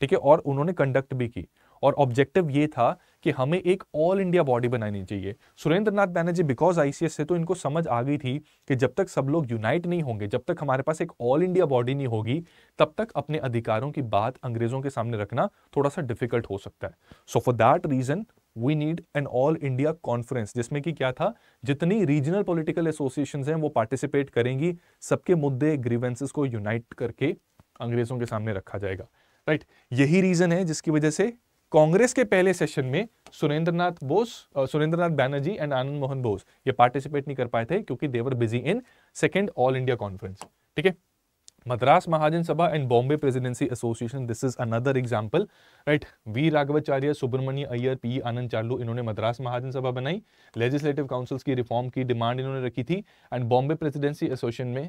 ठीक है और उन्होंने कंडक्ट भी की और ऑब्जेक्टिव ये था कि हमें एक ऑल इंडिया बॉडी बनानी चाहिए Surendranath Banerjee because ICS से तो इनको समझ आ गई थी कि जब तक सब लोग यूनाइट नहीं होंगे जब तक हमारे पास एक ऑल इंडिया बॉडी नहीं होगी तब तक अपने अधिकारों की बात अंग्रेजों के सामने रखना थोड़ा सा डिफिकल्ट हो सकता है so for that reason we need an all India conference जिसमें कि क्या था जितनी रीजनल पॉलिटिकल एसोसिएशन हैं वो पार्टिसिपेट करेंगी सबके मुद्दे ग्रीवेंसेस को यूनाइट करके अंग्रेजों के सामने रखा जाएगा राइट right. यही रीजन है जिसकी वजह से कांग्रेस के पहले सेशन में सुरेंद्रनाथ बोस सुरेंद्रनाथ बैनर्जी एंड आनंद मोहन बोस ये पार्टिसिपेट नहीं कर पाए थे क्योंकि they were busy in second all India conference ठीक है Madras Mahajan Sabha and Bombay Presidency Association, this is another example, right? V. Raghavacharya, Subramani Iyer, P. आनंद चालू इन्होंने मद्रास महाजन सभा बनाई लेजिस्लेटिव काउंसिल्स की रिफॉर्म की डिमांड इन्होंने रखी थी एंड बॉम्बे प्रेसिडेंसी एसोसिएशन में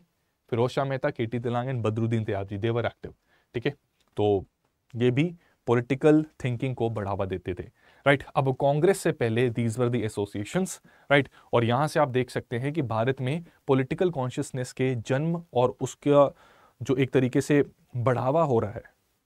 Firoz Pherozeshah Mehta K T Telang and Badruddin Tyabji they were active ठीक है तो ये भी पोलिटिकल थिंकिंग को बढ़ावा देते थे राइट right? अब कांग्रेस से पहले these were the associations right और यहाँ से आप देख सकते हैं कि भारत में पॉलिटिकल कॉन्शियसनेस के जन्म और उसका जो एक तरीके से बढ़ावा हो रहा है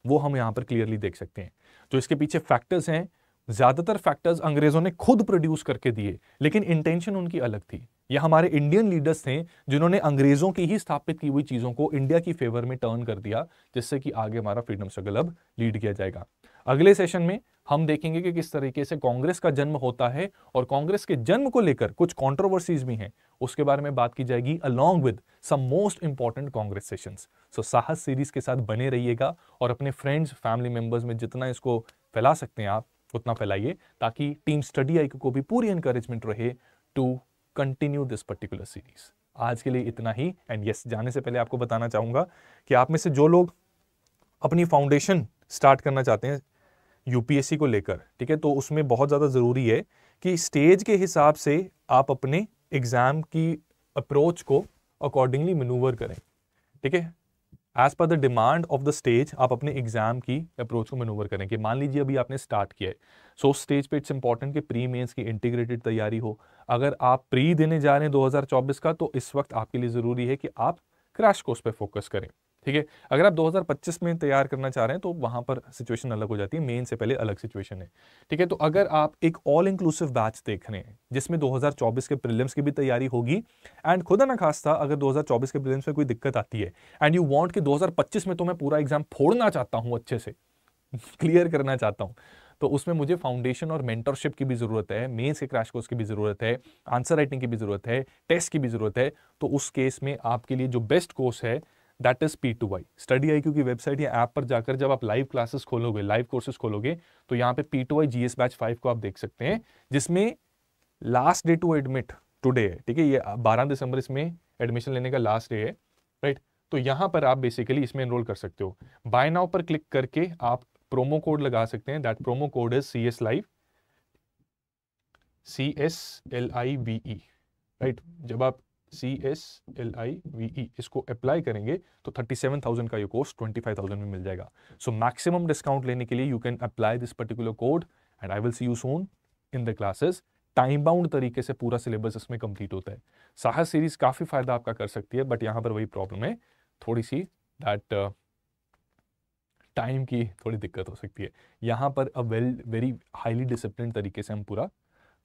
वो हम यहाँ पर क्लियरली देख सकते हैं जो तो इसके पीछे फैक्टर्स हैं ज़्यादातर फैक्टर्स अंग्रेज़ों ने खुद प्रोड्यूस करके दिए लेकिन इंटेंशन उनकी अलग थी या हमारे इंडियन लीडर्स थे जिन्होंने अंग्रेज़ों की ही स्थापित की हुई चीज़ों को इंडिया की फेवर में टर्न कर दिया जिससे कि आगे हमारा फ्रीडम स्ट्रगल अब लीड किया जाएगा अगले सेशन में हम देखेंगे कि किस तरीके से कांग्रेस का जन्म होता है और कांग्रेस के जन्म को लेकर कुछ कॉन्ट्रोवर्सीज भी हैं उसके बारे में बात की जाएगी along with some most important Congress session so साहस सीरीज के साथ बने रहिएगा और अपने फ्रेंड्स फैमिली मेंबर्स में जितना इसको फैला सकते हैं आप उतना फैलाइए ताकि टीम स्टडी आई को भी पूरी इंकरेजमेंट रहे to continue this particular series आज के लिए इतना ही एंड यस yes, जाने से पहले आपको बताना चाहूंगा कि आप में से जो लोग अपनी फाउंडेशन स्टार्ट करना चाहते हैं यूपीएससी को लेकर ठीक है तो उसमें बहुत ज़्यादा ज़रूरी है कि स्टेज के हिसाब से आप अपने एग्ज़ाम की अप्रोच को अकॉर्डिंगली मनूवर करें ठीक है as per the demand of the stage आप अपने एग्जाम की अप्रोच को मनूवर करें कि मान लीजिए अभी आपने स्टार्ट किया है सो so, स्टेज पे इट्स इंपॉर्टेंट कि प्री मेंस की इंटीग्रेटेड तैयारी हो अगर आप प्री देने जा रहे हैं 2024 का तो इस वक्त आपके लिए ज़रूरी है कि आप क्रैश कोर्स पे फोकस करें ठीक है अगर आप 2025 में तैयार करना चाह रहे हैं तो वहां पर सिचुएशन अलग हो जाती है मेन से पहले अलग सिचुएशन है ठीक है तो अगर आप एक ऑल इंक्लूसिव बैच देख रहे हैं जिसमें 2024 के प्रीलिम्स की भी तैयारी होगी एंड खुदा ना खास्ता अगर 2024 के प्रीलिम्स में कोई दिक्कत आती है एंड यू वॉन्ट कि दो में तो मैं पूरा एग्जाम फोड़ना चाहता हूँ अच्छे से क्लियर करना चाहता हूँ तो उसमें मुझे फाउंडेशन और मेंटरशिप की भी ज़रूरत है मेंस के क्रैश कोर्स की भी ज़रूरत है आंसर राइटिंग की भी ज़रूरत है टेस्ट की भी ज़रूरत है तो उस केस में आपके लिए जो बेस्ट कोर्स है that is P two Y study I Q की वेबसाइट या ऐप पर जाकर जब आप लाइव क्लासेस खोलोगे लाइव कोर्सेज खोलोगे तो यहाँ पे P two Y G S batch five को आप देख सकते हैं जिसमें last day to admit today है ठीक है ये बारह दिसंबर इसमें एडमिशन लेने का लास्ट डे है राइट तो यहाँ पर आप बेसिकली इसमें एनरोल कर सकते हो बाय नाउ पर क्लिक करके आप प्रोमो कोड लगा सकते हैं that promo code is C S live C S L I V E right जब आप C S L I V E इसको अप्लाई करेंगे तो 37,000 का ये कोर्स 25,000 में मिल जाएगा सो मैक्सिमम डिस्काउंट लेने के लिए you can apply this particular code and I will see you soon in the classes time bound तरीके से पूरा सिलेबस इसमें कंप्लीट होता है साहस सीरीज काफ़ी फायदा आपका कर सकती है बट यहाँ पर वही प्रॉब्लम है थोड़ी सी दैट टाइम uh, की थोड़ी दिक्कत हो सकती है यहाँ पर a well very highly discipline तरीके से हम पूरा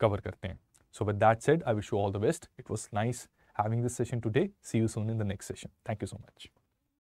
कवर करते हैं so with that said I wish you all the best it was nice having this session today. See you soon in the next session. Thank you so much.